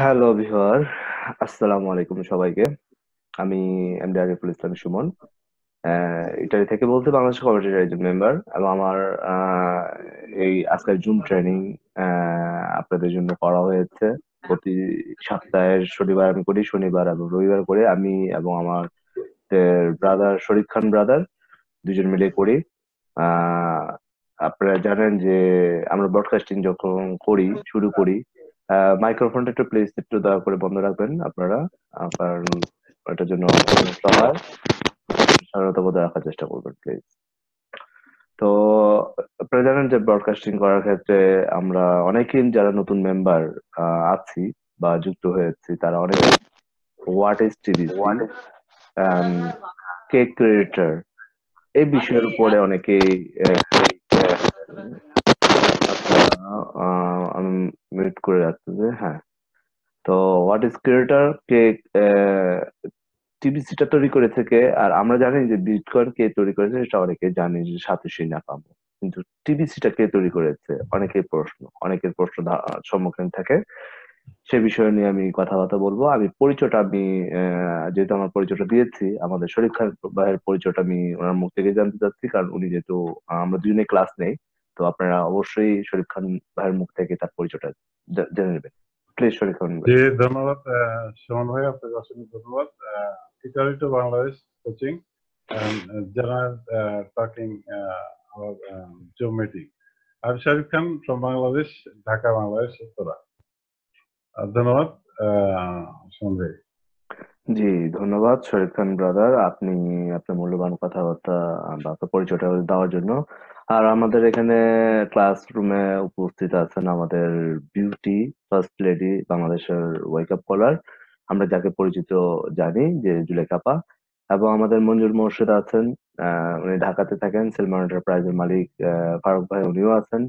Hello viewer আসসালামু আলাইকুম সবাইকে আমি এমডি আরিফুল ইসলাম সুমন ইটালি থেকে বলতে বাংলাদেশ কমিটির একজন মেম্বার এবং আমার এই আজকের জুম ট্রেনিং আপনাদের জন্য করা হয়েছে প্রতি সপ্তাহের শনিবার আমি করি শনিবার এবং রবিবার করে আমি এবং আমার ব্রাদার শরীফ খান ব্রাদার দুজন মিলে করি আপনারা জানেন যে আমরা ব্রডকাস্টিং যখন করি শুরু করি মাইক্রোফোনটা একটু প্লিজ একটু দয়া করে বন্ধ রাখবেন আপনারা কারণ ওটার জন্য হয় সাধারণত বোধ রাখার চেষ্টা করবেন প্লিজ তো আপনারা জানেন যে ব্রডকাস্টিং করার ক্ষেত্রে আমরা অনেকেই যারা নতুন মেম্বার আছি বা যুক্ত হয়েছি তারা অনেক what is TV cake creator এই বিষয়ের উপরে অনেকেই আমি মিউট করে রাখতে যে হ্যাঁ তো হোয়াট ইজ ক্রিয়েটার কে টিবিসিটা তৈরি করেছে কে আর আমরা জানি যে বিটকয়েন কে তৈরি করেছে সেটা অনেকে জানি যে না পাবো কিন্তু টিবিসিটা কে তৈরি করেছে অনেকের প্রশ্ন অনেকের প্রশ্ন সম্মুখীন থাকে সে বিষয় নিয়ে আমি কথাবার্তা বলবো আমি পরিচয়টা আমি যেহেতু আমার পরিচয়টা দিয়েছি আমাদের শরীফ খান ভাইয়ের পরিচয়টা আমি ওনার মুখ থেকে জানতে চাচ্ছি কারণ উনি যেহেতু আমরা দুজনে ক্লাস নেই তো আপনারা অবশ্যই শরীফ খান ভাইয়ের মুখ থেকে তার পরিচয়টা জেনে নেবেন প্লিজ শরীফ খান ভাই ধন্যবাদ সুমন ভাই আপনাকে অসংখ্য ধন্যবাদ Italy to Bangladesh coaching general uh, talking uh, our um, Zoom meeting. I'm Sharif Bangladesh from Bangladesh, Dhaka, Bangladesh, Uttara. ধন্যবাদ সঞ্জয় জি ধন্যবাদ শরীফ খান ব্রাদার আপনি আপনার মূল্যবান কথাবার্তা বা পরিচয়টা দেওয়ার জন্য আর আমাদের এখানে ক্লাসরুমে উপস্থিত আছেন আমাদের বিউটি ফার্স্ট লেডি বাংলাদেশের ওয়েক আপ কলার আমরা যাকে পরিচিত জানি যে জুলেখাপা এবং আমাদের মঞ্জুর মোর্শেদ আছেন উনি ঢাকাতে থাকেন সেলমান এন্টারপ্রাইজের মালিক ফারুক ভাই উনিও আছেন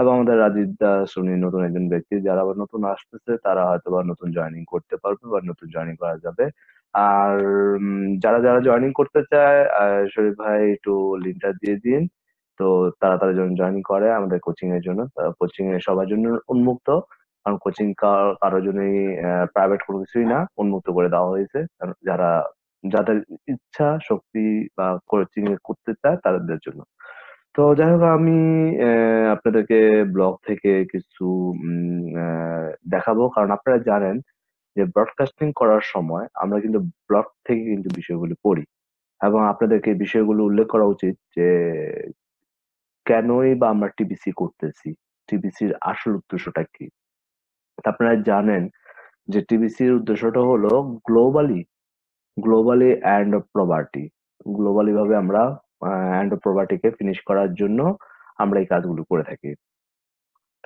এবং আমাদের রাজীব দাস উনি নতুন একজন ব্যক্তি যারা আবার নতুন আসতেছে তারা হয়তো বা নতুন জয়নিং করতে পারবে বা নতুন জয়নিং করা যাবে আর যারা যারা জয়নিং করতে চায় শরীফ ভাই একটু লিঙ্কটা দিয়ে দিন তো তারা তারা যখন জয়েন করে আমাদের কোচিং এর জন্য কোচিং এ সবার জন্য উন্মুক্ত কারণ কোচিং কারোর জন্যই প্রাইভেট কোনো কিছুই না উন্মুক্ত করে দেওয়া হয়েছে যারা যাদের ইচ্ছা শক্তি বা কোচিং করতে চায় তাদের জন্য তো যাই হোক আমি আপনাদেরকে ব্লগ থেকে কিছু দেখাবো কারণ আপনারা জানেন যে ব্রডকাস্টিং করার সময় আমরা কিন্তু ব্লগ থেকে কিন্তু বিষয়গুলি পড়ি এবং আপনাদেরকে বিষয়গুলো উল্লেখ করা উচিত যে কেনই বা আমরা টিবিসি করতেছি টিবিসির আসল উদ্দেশ্যটা কি আপনারা জানেন যে টিবিসির উদ্দেশ্যটা হলো globally globally and property globally ভাবে আমরা অ্যান্ড প্রবার্টিকে ফিনিশ করার জন্য আমরা এই কাজগুলো করে থাকি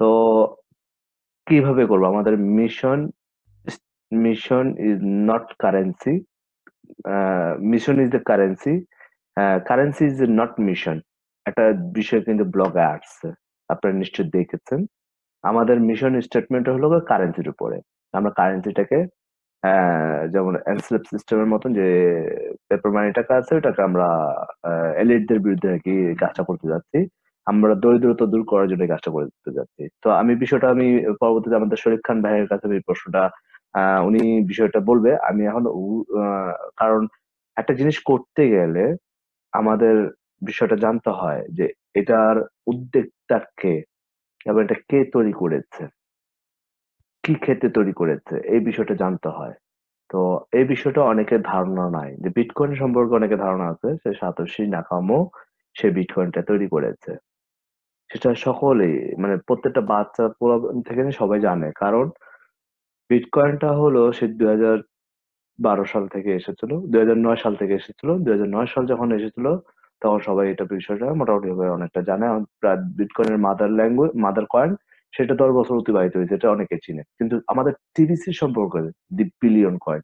তো কিভাবে করবো আমাদের mission mission is not currency mission is the currency currency is not mission একটা বিষয় কিন্তু ব্লগে আসছে আপনারা নিশ্চয় দেখেছেন আমাদের মিশন স্টেটমেন্ট হলো কারেন্সির উপরে আমরা কারেন্সিটাকে যেমন এনস্লেপ সিস্টেমের মতন যে পেপার মানি টাকা আছে ওটাকে আমরা এলিটদের বিরুদ্ধে আর কি কাজটা করতে যাচ্ছি আমরা দরিদ্রতা দূর করার জন্য কাজটা করতে যাচ্ছি তো আমি বিষয়টা আমি পরবর্তীতে আমাদের শরীফ খান ভাইয়ের কাছে এই প্রশ্নটা উনি বিষয়টা বলবে আমি এখন কারণ একটা জিনিস করতে গেলে আমাদের বিষয়টা জানতে হয় যে এটার উদ্যোক্তা কে এবং এটা কে তৈরি করেছে কি ক্ষেত্রে তৈরি করেছে এই বিষয়টা জানতে হয় তো এই বিষয়টা অনেকের ধারণা নাই যে বিটকয়েন সম্পর্কে অনেকে ধারণা আছে সে সাতশী নাকামো সে বিটকয়েনটা তৈরি করেছে সেটা সকলেই মানে প্রত্যেকটা বাচ্চা থেকে সবাই জানে কারণ বিটকয়েনটা হলো সে দুই হাজার বারো সাল থেকে এসেছিল দুই হাজার নয় সাল থেকে এসেছিল দুই হাজার নয় সাল যখন এসেছিল তখন সবাই এটা বিষয়টা মোটামুটি ভাবে অনেকটা জানে প্রায় বিটকয়েনের মাদার ল্যাঙ্গুয়েজ মাদার কয়েন সেটা দশ বছর অতিবাহিত হয়েছে এটা অনেকে চিনে কিন্তু আমাদের টিবিসি সম্পর্কে দি বিলিয়ন কয়েন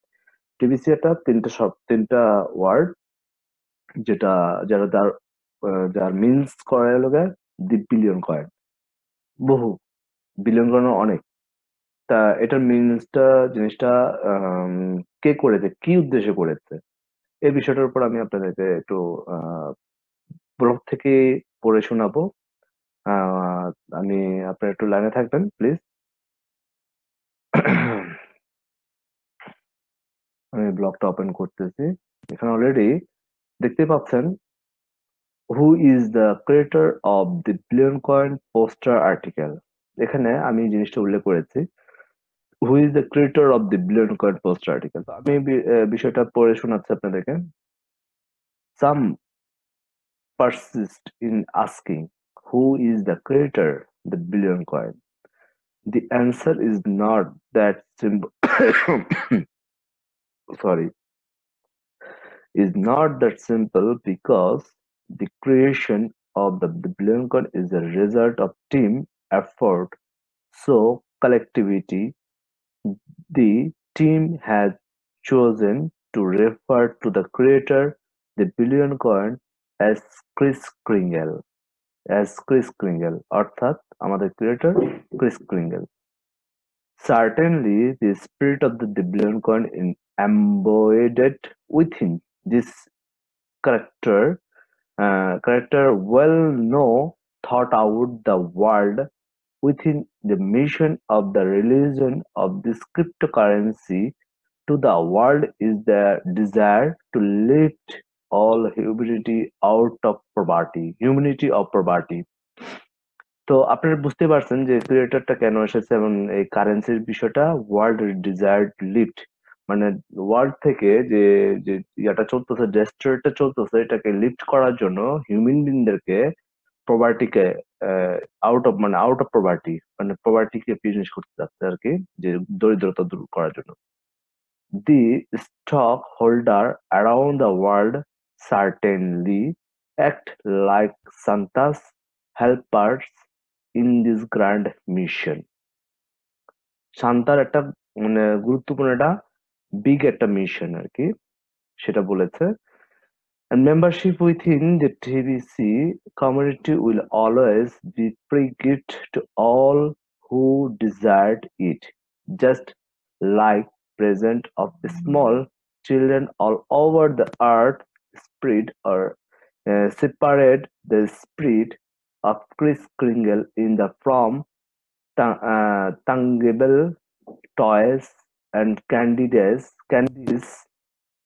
টিবিসি একটা তিনটা সব তিনটা ওয়ার্ড যেটা যারা তার যার মিনস করে লোকে দি বিলিয়ন কয়েন বহু বিলিয়ন কয়েন অনেক তা এটার মিনসটা জিনিসটা কে করেছে কি উদ্দেশ্যে করেছে এই বিষয়টার উপর আমি আপনাদেরকে একটু ব্লগ থেকে পড়ে শোনাবো আহ, আমি আপনার একটু লাইনে থাকবেন প্লিজ আমি ব্লগটা ওপেন করতেছি এখানে অলরেডি দেখতে পাচ্ছেন who is the creator of the billion coin poster article এখানে আমি জিনিসটা উল্লেখ করেছি who is the creator of the billion coin poster article আমি বিষয়টা পড়ে শোনাচ্ছি আপনাদেরকে সাম persist in asking who is the creator the billion coin the answer is not that simple sorry is not that simple because the creation of the, the billion coin is a result of team effort so collectivity the team has chosen to refer to the creator the billion coin as Chris Kringle, as Chris Kringle, or that our creator Chris Kringle. Certainly, the spirit of the Deblion coin in embedded within this character, uh, character well know thought out the world within the mission of the religion of this cryptocurrency to the world is the desire to lift all humanity out of poverty humanity of poverty তো আপনারা বুঝতে পারছেন যে ক্রিয়েটরটা কেন এসেছে এবং এই কারেন্সির বিষয়টা ওয়ার্ল্ড ডিজায়ার্ড লিফট মানে ওয়ার্ল্ড থেকে যে যে ইয়াটা চলতেছে ডেস্ট্রয়েডটা চলতেছে এটাকে লিফট করার জন্য হিউম্যান বিনদেরকে প্রপার্টিকে আউট অফ মানে আউট অফ প্রপার্টি মানে প্রপার্টিকে বিজনেস করতে যাচ্ছে আর কি যে দরিদ্রতা দূর করার জন্য the stock holder around the world certainly act like Santa's helpers in this grand mission. শান্তার একটা মানে গুরুত্বপূর্ণ একটা বিগ একটা মিশন আর কি সেটা বলেছে membership within the TBC community will always be free gift to all who desired it just like present of small children all over the earth or uh, separate the spirit of Kris Kringle in the from uh, tangible toys and candidates candies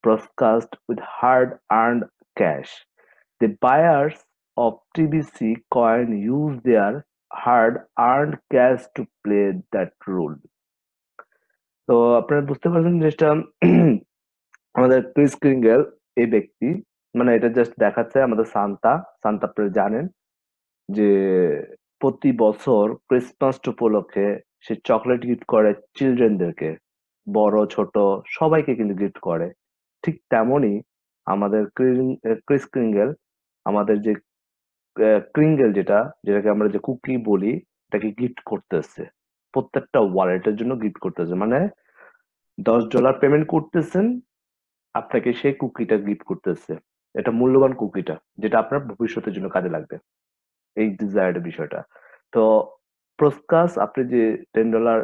broadcast with hard-earned cash. The buyers of TBC coin use their hard-earned cash to play that role. So, আপনারা বুঝতে পারছেন যেটা আমাদের Chris মানে এটা just দেখাচ্ছে আমাদের Santa Santa আপনারা জানেন যে প্রতি বছর ক্রিসমাস উপলক্ষে সে চকলেট গিফট করে চিলড্রেনদেরকে বড় ছোট সবাইকে কিন্তু গিফট করে ঠিক তেমনই আমাদের ক্রিস ক্রিঙ্গেল আমাদের যে ক্রিঙ্গেল যেটা যেটাকে আমরা যে কুকি বলি এটাকে গিফট করতেছে প্রত্যেকটা ওয়ালেটের জন্য গিফট করতেছে মানে দশ ডলার পেমেন্ট করতেছেন আপনাকে সেই কুকিটা গিফট করতেছে এটা মূল্যবান কুকিটা যেটা আপনার ভবিষ্যতের জন্য কাজে লাগবে এই ডিজায়ার্ড বিষয়টা তো প্রসকাস আপনি যে টেন ডলার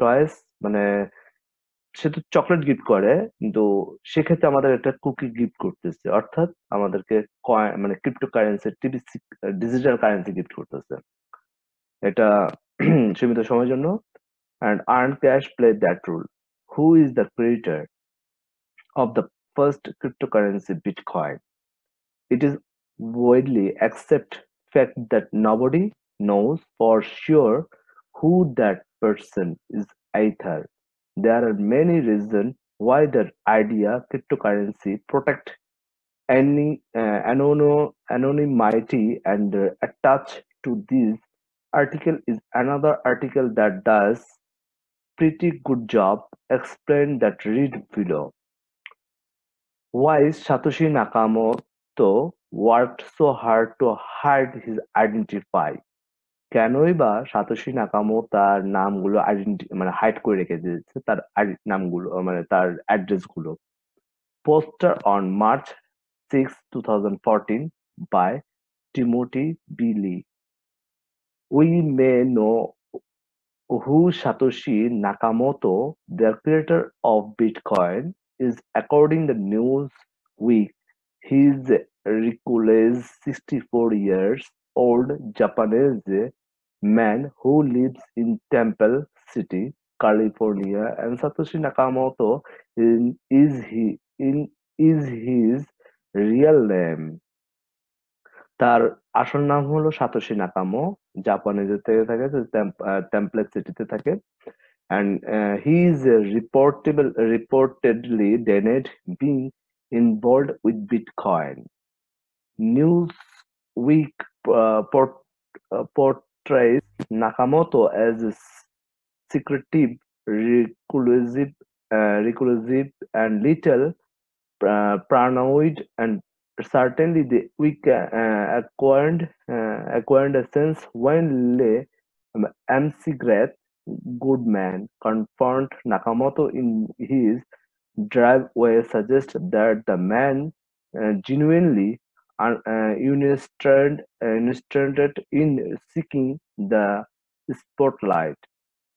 টয়েস মানে সে তো চকলেট গিফট করে কিন্তু সেক্ষেত্রে আমাদের একটা কুকি গিফট করতেছে অর্থাৎ আমাদেরকে মানে crypto currency digital currency gift করতেছে এটা সীমিত সময়ের জন্য and earn cash play that rule who is the creator of the first cryptocurrency Bitcoin. It is widely accepted fact that nobody knows for sure who that person is either. There are many reasons why the idea cryptocurrency protect any uh, anonymity and uh, attached to this article is another article that does pretty good job explain that read below wise Satoshi Nakamoto work so hard to hard his identify কেনই বা satoshi নাকামো তার নামগুলো মানে hide করে রেখে দিয়েছে তার নামগুলো মানে তার অ্যাড্রেস গুলো poster on March six two thousand fourteen by Timothy Billy we may know who Satoshi Nakamoto the creator of Bitcoin is according the Newsweek, he is Rikule's 64 years old Japanese man who lives in Temple City, California, and Satoshi Nakamoto in, is he in is his real name. তার আসল নাম হলো satoshi নাকামো জাপানে যেতে থাকে template সিটিতে থাকে and uh, he is reportable, reportedly denied being involved with Bitcoin. Newsweek uh, port, uh, portrays Nakamoto as a secretive, reclusive, uh, reclusive and little uh, paranoid, and certainly the weak uh, acquired acquired a sense when Le um, MC Greth Goodman confronts Nakamoto in his driveway suggests that the man uh, genuinely uh, interested, interested in seeking the spotlight.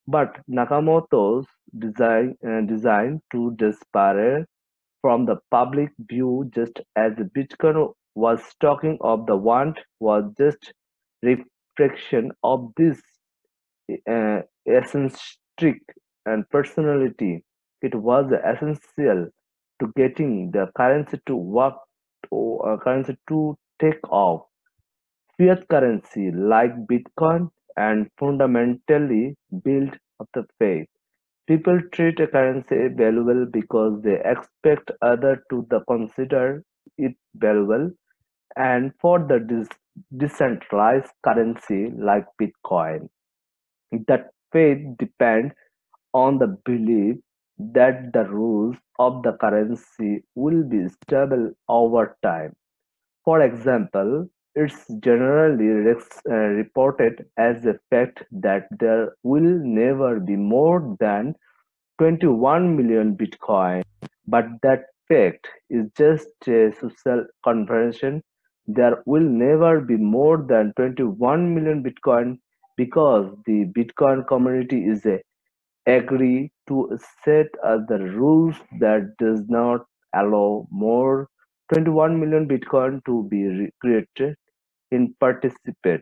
But Nakamoto's design, uh, design to disappear from the public view just as Bitcoin was talking of the want was just reflection of this uh, eccentric and personality, it was essential to getting the currency to work, uh, currency to take off. Fiat currency like Bitcoin and fundamentally built of the faith. People treat a currency valuable because they expect other to the consider it valuable. And for the decentralized currency like Bitcoin, that faith depends on the belief that the rules of the currency will be stable over time. For example, it's generally uh, reported as a fact that there will never be more than 21 million Bitcoin, but that fact is just a social convention. There will never be more than 21 million Bitcoin because the Bitcoin community is a agree to set other rules that does not allow more 21 million Bitcoin to be created in participate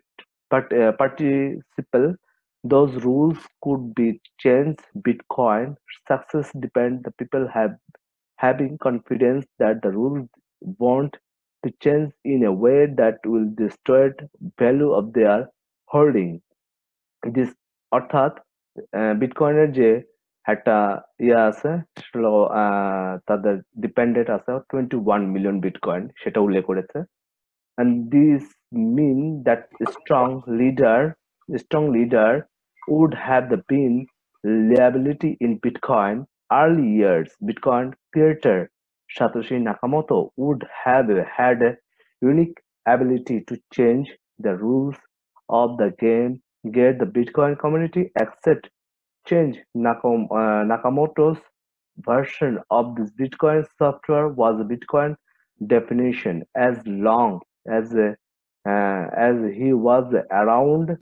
but uh, participle those rules could be changed bitcoin success depend the people have having confidence that the rules won't be changed in a way that will destroy value of their holding this অর্থাৎ বিটকয়েনের যে একটা ইয়া আছে তাদের dependent আছে twenty one million bitcoin সেটা উল্লেখ করেছে and this mean that strong leader strong leader would have the been liability in Bitcoin early years. Bitcoin creator Satoshi Nakamoto would have had a unique ability to change the rules of the game get the Bitcoin community accept change Nakam, uh, Nakamoto's version of this Bitcoin software was a Bitcoin definition as long as uh, uh, as he was around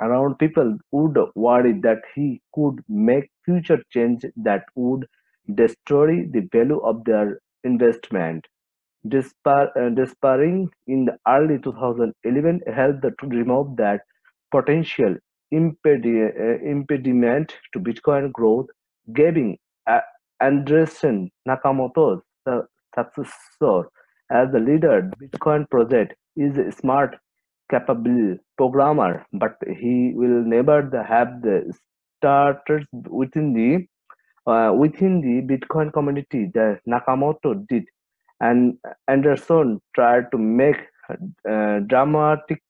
around people would worry that he could make future change that would destroy the value of their investment. Dispar, uh, despairing in the early 2011 helped to remove that potential impedi- eh, impediment to Bitcoin growth, giving uh, Anderson Nakamoto, the successor as the leader, Bitcoin project is a smart, capable programmer, but he will never have the starters within the uh, within the Bitcoin community that Nakamoto did, and Anderson tried to make uh, dramatic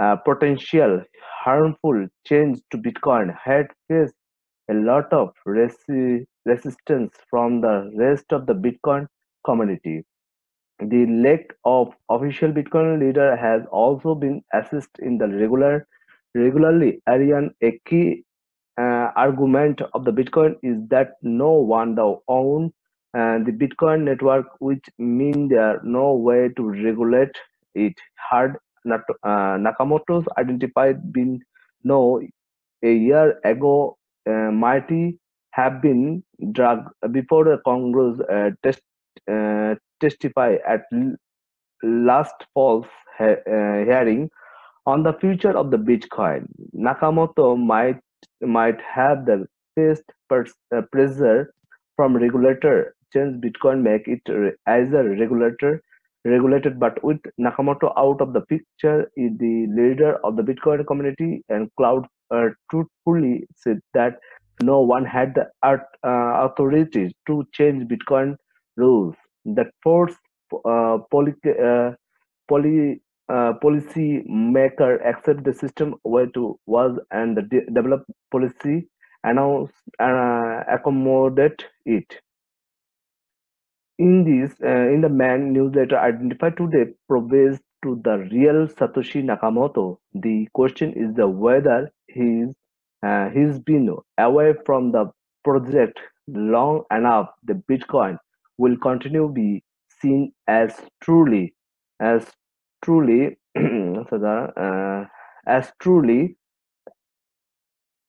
uh, potential harmful change to Bitcoin had faced a lot of resi resistance from the rest of the Bitcoin community. The lack of official Bitcoin leader has also been assessed in the regular regularly Arian a key uh, argument of the Bitcoin is that no one now own uh, the Bitcoin network, which means there no way to regulate it hard uh, Nakamoto's identified been no a year ago uh, might have been drug before the Congress uh, test, uh, testify at last false he uh, hearing on the future of the Bitcoin. Nakamoto might might have the faced uh, pressure from regulator since Bitcoin make it as a regulator regulated but with nakamoto out of the picture the leader of the bitcoin community and cloud uh, truthfully said that no one had the art, uh, authority to change bitcoin rules that forced uh, poly, uh, poly uh, policy maker accept the system where to was and the de develop policy and accommodated uh, accommodate it in this, uh, in the man newsletter, identified today provides to the real Satoshi Nakamoto. The question is the whether he's uh, he's been away from the project long enough. The Bitcoin will continue be seen as truly as truly uh, as truly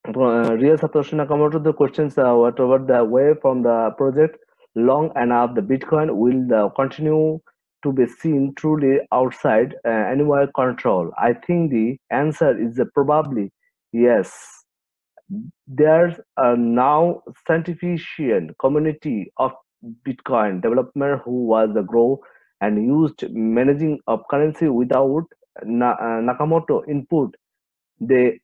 uh, real Satoshi Nakamoto. The questions uh, whatever the way from the project long enough, the Bitcoin will uh, continue to be seen truly outside uh, anywhere control? I think the answer is uh, probably yes. There's a now scientific community of Bitcoin developer who was a uh, grow and used managing of currency without Na Nakamoto input. They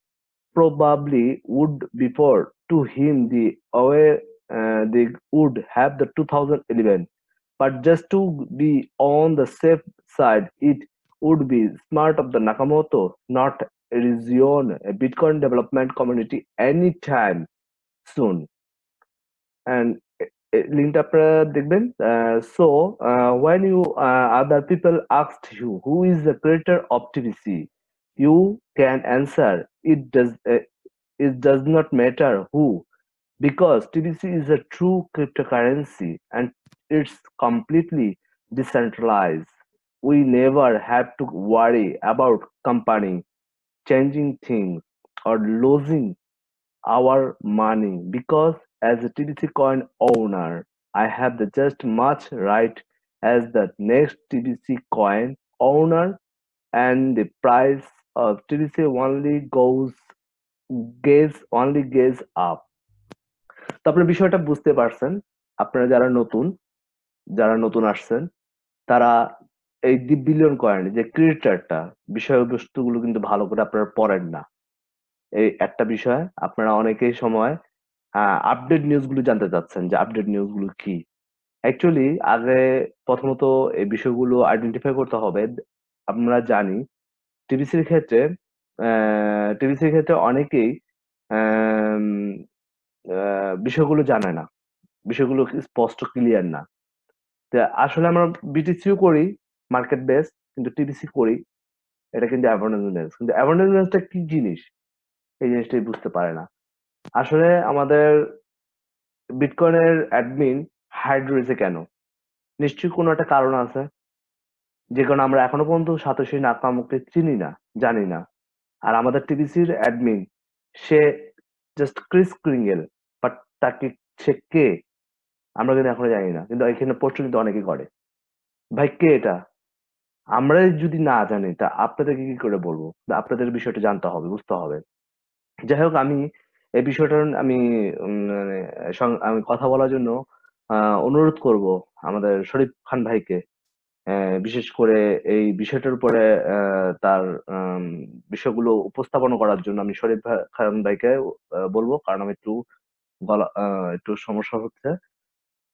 probably would before to him the away uh, they would have the 2011 but just to be on the safe side it would be smart of the nakamoto not resume a bitcoin development community anytime soon and লিঙ্কটা eh, আপনারা eh, uh, uh, when you when other people asked you who is the creator of creator you can answer it does it does it does because TBC is a true cryptocurrency and it's completely decentralized. We never have to worry about company changing things or losing our money because as a TBC coin owner, I have the just much right as the next TBC coin owner and the price of TBC only goes gaze only gaze up. তো আপনার বিষয়টা বুঝতে পারছেন আপনারা যারা নতুন যারা নতুন আসছেন তারা এই দি বিলিয়ন কয়েন যে ক্রিয়েটারটা বিষয়বস্তুগুলো কিন্তু ভালো করে আপনারা পড়েন না এই একটা বিষয় আপনারা অনেকেই সময় আপডেট নিউজগুলো জানতে চাচ্ছেন যে আপডেট নিউজগুলো কি অ্যাকচুয়ালি আগে প্রথমত এই বিষয়গুলো আইডেন্টিফাই করতে হবে আমরা জানি টিভিসির ক্ষেত্রে টিভিসির ক্ষেত্রে অনেকেই বিষয়গুলো জানে না বিষয়গুলো স্পষ্ট ক্লিয়ার না আসলে আমরা বিটিসিও করি মার্কেট বেস কিন্তু টিডিসি করি এটা কিন্তু অ্যাভার্নেন্স কিন্তু অ্যাভার্নেন্সটা কি জিনিস এই জিনিসটাই বুঝতে পারে না আসলে আমাদের বিটকয়েনের অ্যাডমিন হাইড রয়েছে কেন নিশ্চয়ই কোনো একটা কারণ আছে যে কারণে আমরা এখনো পর্যন্ত সাতশী নাকামুখকে চিনি না জানি না আর আমাদের টিডিসির অ্যাডমিন সে জাস্ট ক্রিস ক্রিঙ্গেল তাকে সে কে আমরা কিন্তু এখনো জানি না কিন্তু এখানে প্রশ্ন কিন্তু অনেকে করে ভাই কে এটা আমরা যদি না জানি তা আপনাদেরকে কি করে বলবো আপনাদের বিষয়টা জানতে হবে বুঝতে হবে যাই হোক আমি এই বিষয়টা আমি মানে, আমি কথা বলার জন্য অনুরোধ করব আমাদের শরীফ খান ভাইকে বিশেষ করে এই বিষয়টার উপরে তার বিষয়গুলো উপস্থাপন করার জন্য আমি শরীফ খান ভাইকে বলবো কারণ আমি একটু গলা একটু সমস্যা হচ্ছে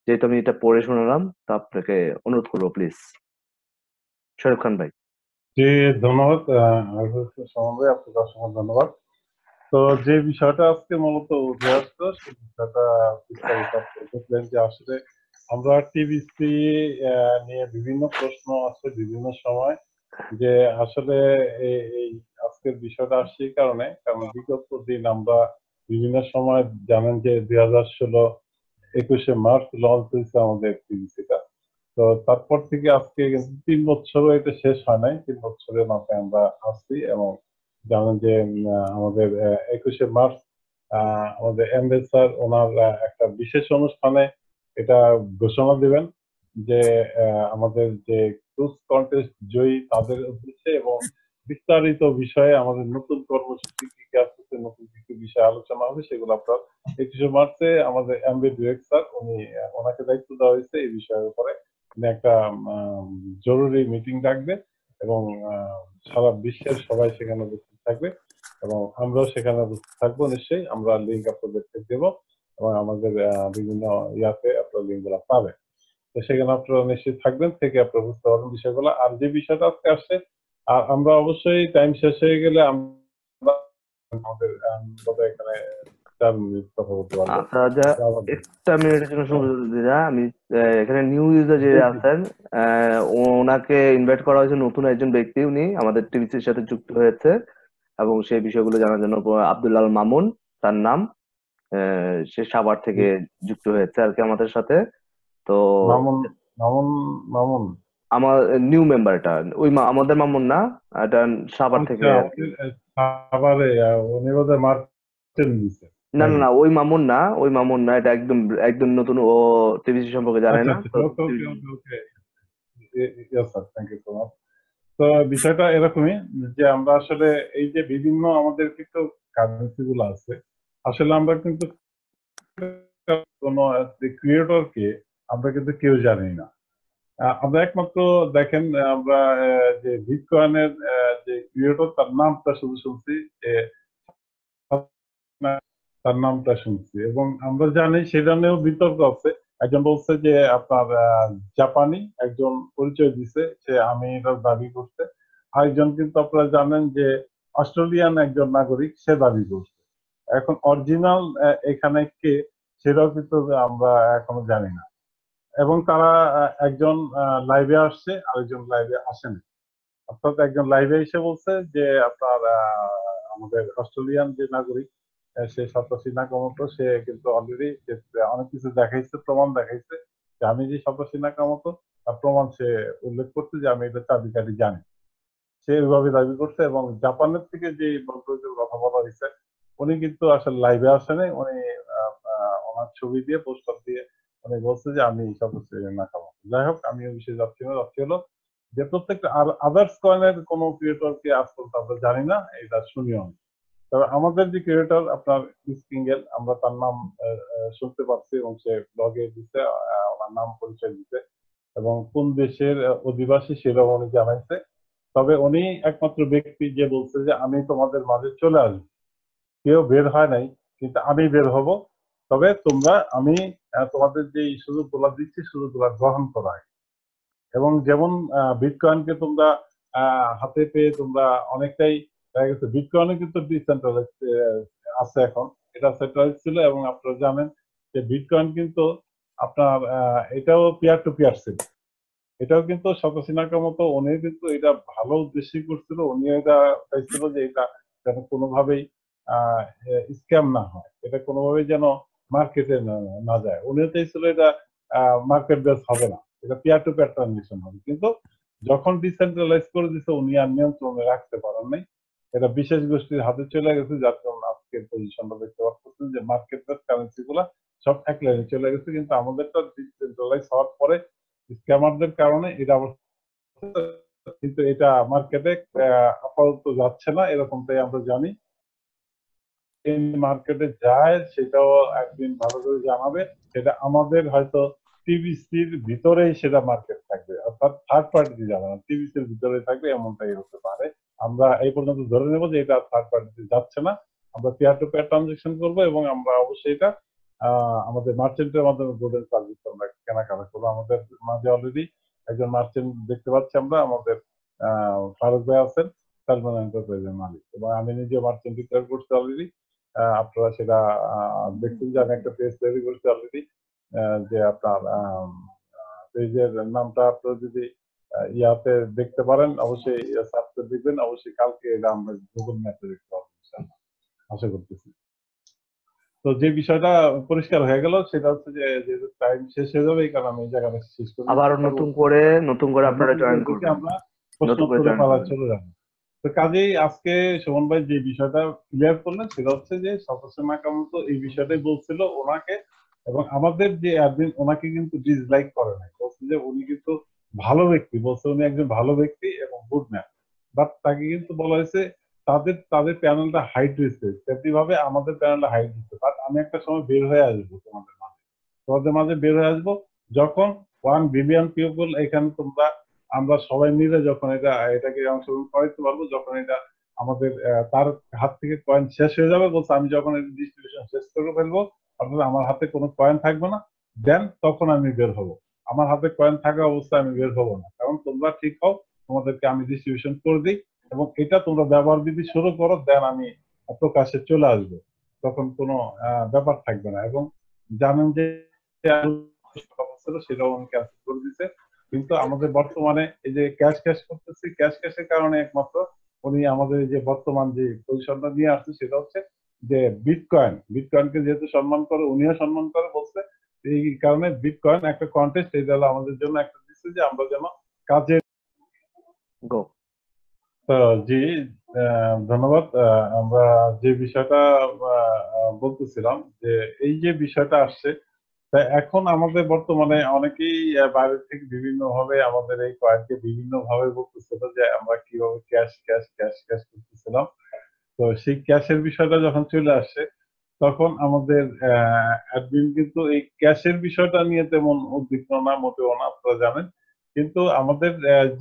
যেহেতু আমি এটা পড়ে শোনালাম তা আপনাকে অনুরোধ করবো প্লিজ শরীফ খান ভাই জি ধন্যবাদ অসংখ্য ধন্যবাদ তো যে বিষয়টা আজকে মূলত উঠে আসতো সেই বিষয়টা যে আসলে আমরা টিভিসি নিয়ে বিভিন্ন প্রশ্ন আছে বিভিন্ন সময় যে আসলে এই আজকের বিষয়টা আসছে কারণে কারণ বিগত দিন আমরা বিভিন্ন সময় জানেন যে দুই হাজার ষোলো একুশে মার্চ লঞ্চ হয়েছে আমাদের পিভিসিটা তো তারপর থেকে আজকে তিন বছরও এটা শেষ হয় নাই তিন বছরের মাথায় আমরা আসছি এবং জানেন যে আমাদের একুশে মার্চ আমাদের এম্বেসার ওনার একটা বিশেষ অনুষ্ঠানে এটা ঘোষণা দিবেন যে আমাদের যে ক্রুজ কন্টেস্ট জয়ী তাদের উদ্দেশ্যে এবং বিস্তারিত বিষয়ে আমাদের নতুন কর্মসূচি কি কি আসতেছে নতুন কি বিষয়ে আলোচনা হবে সেগুলো আপনার একত্রিশে মার্চে আমাদের এমবি ডিরেক্ট স্যার উনি ওনাকে দায়িত্ব দেওয়া হয়েছে এই বিষয়ের উপরে একটা জরুরি মিটিং ডাকবে এবং সারা বিশ্বের সবাই সেখানে উপস্থিত থাকবে এবং আমরাও সেখানে উপস্থিত থাকবো নিশ্চয়ই আমরা লিঙ্ক আপনাদেরকে দেবো এবং আমাদের বিভিন্ন ইয়াতে আপনার লিঙ্ক গুলা পাবেন তো সেখানে আপনারা নিশ্চিত থাকবেন থেকে আপনারা বুঝতে পারবেন বিষয়গুলো আর যে বিষয়টা আজকে আসছে আর আমরা অবশ্যই টাইম শেষ হয়ে গেলে আমরা আমাদের কথা আচ্ছা, আচ্ছা, এখানে আচ্ছা এখানে নিউ যে আছেন ওনাকে ইনভাইট করা হয়েছে নতুন একজন ব্যক্তি উনি আমাদের সাথে যুক্ত হয়েছে এবং সেই বিষয়গুলো জানার জন্য আব্দুল্লাল মামুন তার নাম সে সাবার থেকে যুক্ত হয়েছে আর কি আমাদের সাথে তো আমার নিউ মেম্বার এটা ওই আমাদের মামুন না এটা সাবার আচ্ছা, থেকে আবারে অনিরোধে মার্টিন দিছে না না না ওই মামুন না ওই মামুন না এটা একদম একদম নতুন ও টিভিসি সম্পর্কে জানে না তো বিষয়টা এরকমই যে আমরা আসলে এই যে বিভিন্ন আমাদের কিন্তু কারেন্সি গুলো আছে আসলে আমরা কিন্তু কোনো ক্রিয়েটরকে আমরা কিন্তু কেউ জানি না আমরা একমাত্র দেখেন আমরা যে বিটকয়েনের যে ক্রিয়েটর তার নামটা শুধু শুনছি তার নামটা শুনছি এবং আমরা জানি সেটা নিয়েও বিতর্ক আছে একজন বলছে যে আপনার জাপানি একজন পরিচয় দিছে সে আমি এটা দাবি করছে আরেকজন কিন্তু আপনারা জানেন যে অস্ট্রেলিয়ান একজন নাগরিক সে দাবি করছে এখন অরিজিনাল এখানে কে সেটাও কিন্তু আমরা এখনো জানি না এবং তারা একজন লাইভে আসছে আরেকজন লাইভে আসেনি অর্থাৎ একজন লাইভে এসে বলছে যে আপনার আমাদের অস্ট্রেলিয়ান যে নাগরিক সে সন্ত্রাসী না কামত সে কিন্তু অলরেডি অনেক কিছু দেখাইছে প্রমাণ দেখাইছে যে আমি যে সন্ত্রাসী না কামত তার প্রমাণ সে উল্লেখ করছে যে আমি এটা চাবিকাটি জানি সে ওইভাবে দাবি করছে এবং জাপানের থেকে যে ভদ্রলোকের কথা বলা হয়েছে উনি কিন্তু আসলে লাইভে আসেনি উনি ওনার ছবি দিয়ে পোস্টার দিয়ে মানে বলছে যে আমি এই সব না খাবো যাই হোক আমি ওই বিষয়ে যাচ্ছি না যাচ্ছি হলো যে প্রত্যেকটা আর আদার্স কয়েনের কোনো ক্রিয়েটর আজ পর্যন্ত আমরা জানি না এটা শুনিও আমি তবে আমাদের যে ক্রিয়েটর আপনার স্কিঙ্গেল আমরা তার নাম শুনতে পাচ্ছি এবং সে ব্লগে দিতে আমার নাম পরিচয় দিতে এবং কোন দেশের অধিবাসী সেরকম উনি জানাইছে তবে উনি একমাত্র ব্যক্তি যে বলছে যে আমি তোমাদের মাঝে চলে আসবো কেউ বের হয় নাই কিন্তু আমি বের হব তবে তোমরা আমি তোমাদের যে সুযোগ গুলো দিচ্ছি সুযোগ গুলা গ্রহণ করা এবং যেমন বিটকয়েনকে তোমরা হাতে পেয়ে তোমরা অনেকটাই বিটকয়েন গেছে কিন্তু আছে এখন এটা সেন্ট্রালাইজ ছিল এবং আপনারা জানেন যে বিটকয়েন কিন্তু আপনার এটাও পিয়ার টু পিয়ার ছিল এটাও কিন্তু শতসিনাকার মতো উনি কিন্তু এটা ভালো উদ্দেশ্যই করছিল উনি এটা চাইছিল যে এটা যেন কোনোভাবেই স্ক্যাম না হয় এটা কোনোভাবেই যেন মার্কেটে না যায় উনি চাইছিল এটা মার্কেট বেস হবে না এটা পিয়ার টু পিয়ার ট্রানজেকশন হবে কিন্তু যখন ডিসেন্ট্রালাইজ করে দিছে উনি আর নিয়ন্ত্রণে রাখতে পারেন নাই এটা বিশেষ গোষ্ঠীর হাতে চলে গেছে যার জন্য আজকের পজিশনটা দেখতে পাচ্ছেন যে মার্কেট বেস কারেন্সি গুলা সব এক লাইনে চলে গেছে কিন্তু আমাদেরটা ডিসেন্ট্রালাইজ হওয়ার পরে স্ক্যামারদের কারণে এটা কিন্তু এটা মার্কেটে আপাতত যাচ্ছে না এরকমটাই আমরা জানি মার্কেটে যায় সেটাও একদিন ভালো করে জানাবে সেটা আমাদের হয়তো টিভিসির ভিতরেই সেটা মার্কেট থাকবে অর্থাৎ থার্ড পার্টিতে যাবে না টিভিসির ভিতরে থাকবে এমনটাই হতে পারে আমরা এই পর্যন্ত ধরে নেব যে এটা থার্ড পার্টিতে যাচ্ছে না আমরা পেয়ার টু পেয়ার ট্রানজেকশন করবো এবং আমরা অবশ্যই এটা আমাদের মার্চেন্টের মাধ্যমে গুড এন্ড সার্ভিস আমরা কেনাকাটা করবো আমাদের মাঝে অলরেডি একজন মার্চেন্ট দেখতে পাচ্ছি আমরা আমাদের ফারুক ভাই আছেন সালমান এন্টারপ্রাইজের মালিক এবং আমি নিজে মার্চেন্ট ডিক্লেয়ার করছি অলরেডি আপনারা সেটা দেখতে যে আমি একটা পেজ তৈরি করছি অলরেডি যে আপনার পেজের নামটা আপনারা যদি ইয়াতে দেখতে পারেন অবশ্যই সার্চ করে দেখবেন অবশ্যই কালকে এটা আমরা গুগল ম্যাপে দেখতে পাবো আশা করতেছি তো যে বিষয়টা পরিষ্কার হয়ে গেল সেটা হচ্ছে যে টাইম শেষ হয়ে যাবে এই কারণে আমি এই জায়গাটা শেষ করি আবার নতুন করে নতুন করে আপনারা জয়েন করবেন আমরা প্রশ্ন করে চলে যাবো তো কাজেই আজকে সুমন ভাই যে বিষয়টা ক্লিয়ার করলেন সেটা হচ্ছে যে সতসে নাকামতো এই বিষয়টাই বলছিল ওনাকে এবং আমাদের যে একদিন ওনাকে কিন্তু ডিসলাইক করে নাই বলছে যে উনি কিন্তু ভালো ব্যক্তি বলছে উনি একজন ভালো ব্যক্তি এবং গুড ম্যান বাট তাকে কিন্তু বলা হয়েছে তাদের তাদের প্যানেলটা হাইট দিচ্ছে সেটি ভাবে আমাদের প্যানেলটা হাইট দিচ্ছে বাট আমি একটা সময় বের হয়ে আসবো তোমাদের মাঝে তোমাদের মাঝে বের হয়ে আসবো যখন ওয়ান বিলিয়ন পিপল এখানে তোমরা আমরা সবাই মিলে যখন এটা এটাকে অংশগ্রহণ করাইতে পারবো যখন এটা আমাদের তার হাত থেকে কয়েন শেষ হয়ে যাবে বলতে আমি যখন ডিস্ট্রিবিউশন শেষ করে ফেলবো অর্থাৎ আমার হাতে কোনো কয়েন থাকবে না দেন তখন আমি বের হবো আমার হাতে কয়েন থাকা অবস্থায় আমি বের হবো না কারণ তোমরা ঠিক হও তোমাদেরকে আমি ডিস্ট্রিবিউশন করে দিই এবং এটা তোমরা ব্যবহার বিধি শুরু করো দেন আমি প্রকাশে চলে আসবো তখন কোনো ব্যাপার থাকবে না এবং জানেন যে সেটাও আমি ক্যান্সেল করে দিতে কিন্তু আমাদের বর্তমানে এই যে ক্যাশ ক্যাশ করতেছি ক্যাশ ক্যাশের কারণে একমাত্র উনি আমাদের যে বর্তমান যে পজিশনটা নিয়ে আসছে সেটা হচ্ছে যে বিটকয়েন বিটকয়েনকে যেহেতু সম্মান করে উনিও সম্মান করে বলছে এই কারণে বিটকয়েন একটা কন্টেস্ট এই দল আমাদের জন্য একটা দিচ্ছে যে আমরা যেন কাজে গো তো জি ধন্যবাদ আমরা যে বিষয়টা বলতেছিলাম যে এই যে বিষয়টা আসছে তা এখন আমাদের বর্তমানে অনেকেই বাইরে থেকে বিভিন্ন ভাবে আমাদের এই কয়েকটি বিভিন্ন ভাবে বলতেছিল যে আমরা কিভাবে ক্যাশ ক্যাশ ক্যাশ ক্যাশ করতেছিলাম তো সেই ক্যাশের বিষয়টা যখন চলে আসে তখন আমাদের অ্যাডমিন কিন্তু এই ক্যাশের বিষয়টা নিয়ে তেমন উদ্বিগ্ন না মোটেও না আপনারা জানেন কিন্তু আমাদের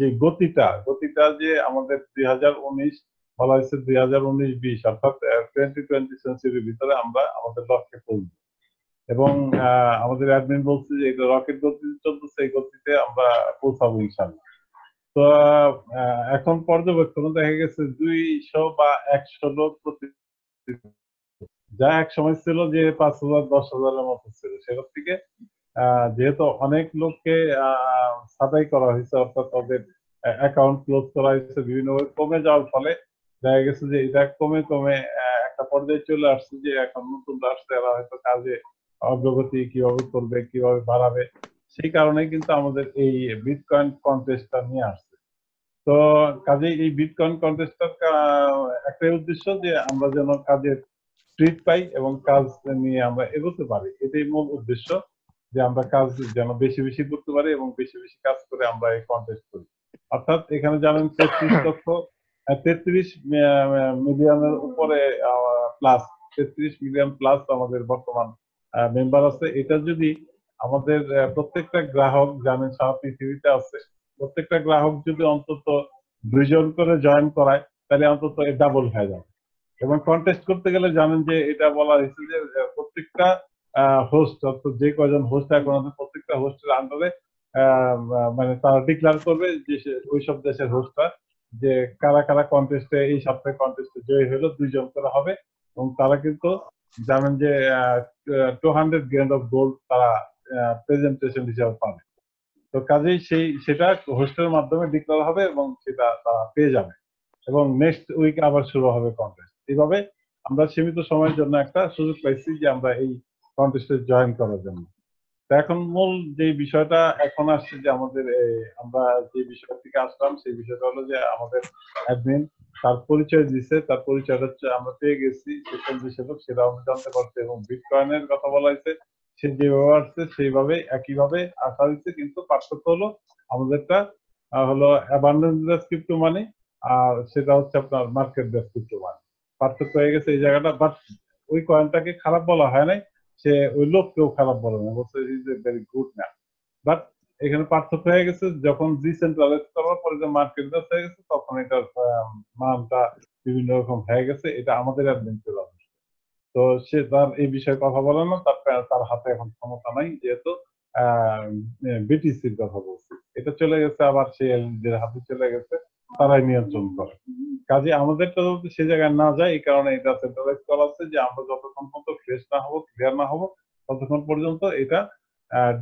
যে গতিটা গতিটা যে আমাদের দুই হাজার উনিশ বলা হয়েছে দুই হাজার উনিশ বিশ অর্থাৎ টোয়েন্টি টোয়েন্টি সেঞ্চুরির ভিতরে আমরা আমাদের লক্ষ্যে পৌঁছবো এবং আমাদের অ্যাডমিন বলছে যে এটা রকেট গতিতে চলতেছে এই গতিতে আমরা পৌঁছাবো ইনশাল্লাহ তো এখন পর্যবেক্ষণ দেখা গেছে দুইশো বা একশো লোক প্রতি যা এক সময় ছিল যে পাঁচ হাজার দশ হাজারের মতো ছিল সেখান থেকে যেহেতু অনেক লোককে সাদাই করা হয়েছে অর্থাৎ তাদের অ্যাকাউন্ট ক্লোজ করা হয়েছে বিভিন্নভাবে কমে যাওয়ার ফলে দেখা গেছে যে এটা কমে কমে একটা পর্যায়ে চলে আসছে যে এখন নতুন আসছে এরা হয়তো কাজে অগ্রগতি কিভাবে করবে কিভাবে বাড়াবে সেই কারণে কিন্তু আমাদের এই বিটকয়েন কনটেস্টটা নিয়ে আসছে তো কাজে এই বিটকয়েন কন্টেস্টটার একটাই উদ্দেশ্য যে আমরা যেন কাজের ট্রিট পাই এবং কাজ নিয়ে আমরা এগোতে পারি এটাই মূল উদ্দেশ্য যে আমরা কাজ যেন বেশি বেশি করতে পারি এবং বেশি বেশি কাজ করে আমরা এই কন্টেস্ট করি অর্থাৎ এখানে জানেন তেত্রিশ লক্ষ তেত্রিশ মিলিয়নের উপরে প্লাস তেত্রিশ মিলিয়ন প্লাস আমাদের বর্তমান মেম্বার আছে এটা যদি আমাদের প্রত্যেকটা গ্রাহক গ্রামীণ সারা পৃথিবীতে আছে প্রত্যেকটা গ্রাহক যদি অন্তত দুইজন করে জয়েন করায় তাহলে অন্তত ডাবল হয়ে যাবে এবং কন্টেস্ট করতে গেলে জানেন যে এটা বলা হয়েছে যে প্রত্যেকটা হোস্ট অর্থাৎ যে কজন হোস্ট এখন আছে প্রত্যেকটা হোস্টের আন্ডারে মানে তারা ডিক্লার করবে যে ওই সব দেশের হোস্টরা যে কারা কারা কন্টেস্টে এই সপ্তাহে কন্টেস্টে জয়ী হলো দুইজন করে হবে এবং তারা কিন্তু জানেন যে two hundred grand of gold তারা প্রেজেন্টেশন হিসাবে পাবে তো কাজেই সেই সেটা হোস্টেলের মাধ্যমে ডিক্লার হবে এবং সেটা তারা পেয়ে যাবে এবং নেক্সট উইক আবার শুরু হবে কন্টেস্ট এইভাবে আমরা সীমিত সময়ের জন্য একটা সুযোগ পাইছি যে আমরা এই কন্টেস্টে জয়েন করার জন্য এখন মূল যে বিষয়টা এখন আসছে যে আমাদের আমরা যে বিষয় থেকে আসলাম সেই বিষয়টা হলো যে আমাদের অ্যাডমিন তার পরিচয় দিছে তার পরিচয়টা আমরা পেয়ে গেছি সেটা আমরা জানতে পারছি এবং বিটকয়েনের কথা বলা হয়েছে সে যেভাবে আসছে সেইভাবে একইভাবে আসা হয়েছে কিন্তু পার্থক্য হলো আমাদেরটা হলো অ্যাবান্ডেন্স বেস ক্রিপ্টো মানি আর সেটা হচ্ছে আপনার মার্কেট বেস ক্রিপ্টো মানি পার্থক্য হয়ে গেছে এই জায়গাটা বাট ওই কয়েনটাকে খারাপ বলা হয় নাই সে ওই লোককেও খারাপ বলে না বলছে is a very good man but এখানে পার্থক্য হয়ে গেছে যখন ডিসেন্ট্রালাইজ করার পরে যে মার্কেট হয়ে গেছে তখন এটার মানটা বিভিন্ন রকম হয়ে গেছে এটা আমাদের অ্যাডমিন চলে তো সে তার এই বিষয়ে কথা বলে না তার তার হাতে এখন ক্ষমতা নাই যেহেতু আহ বিটিসির কথা বলছে এটা চলে গেছে আবার সে এলএনজির হাতে চলে গেছে তারাই নিয়ন্ত্রণ করে কাজে আমাদের তো সে জায়গায় না যায় এই কারণে এটা সেন্ট্রালাইজ করা আছে যে আমরা যতক্ষণ পর্যন্ত ফ্রেশ না হবো ক্লিয়ার না হবো ততক্ষণ পর্যন্ত এটা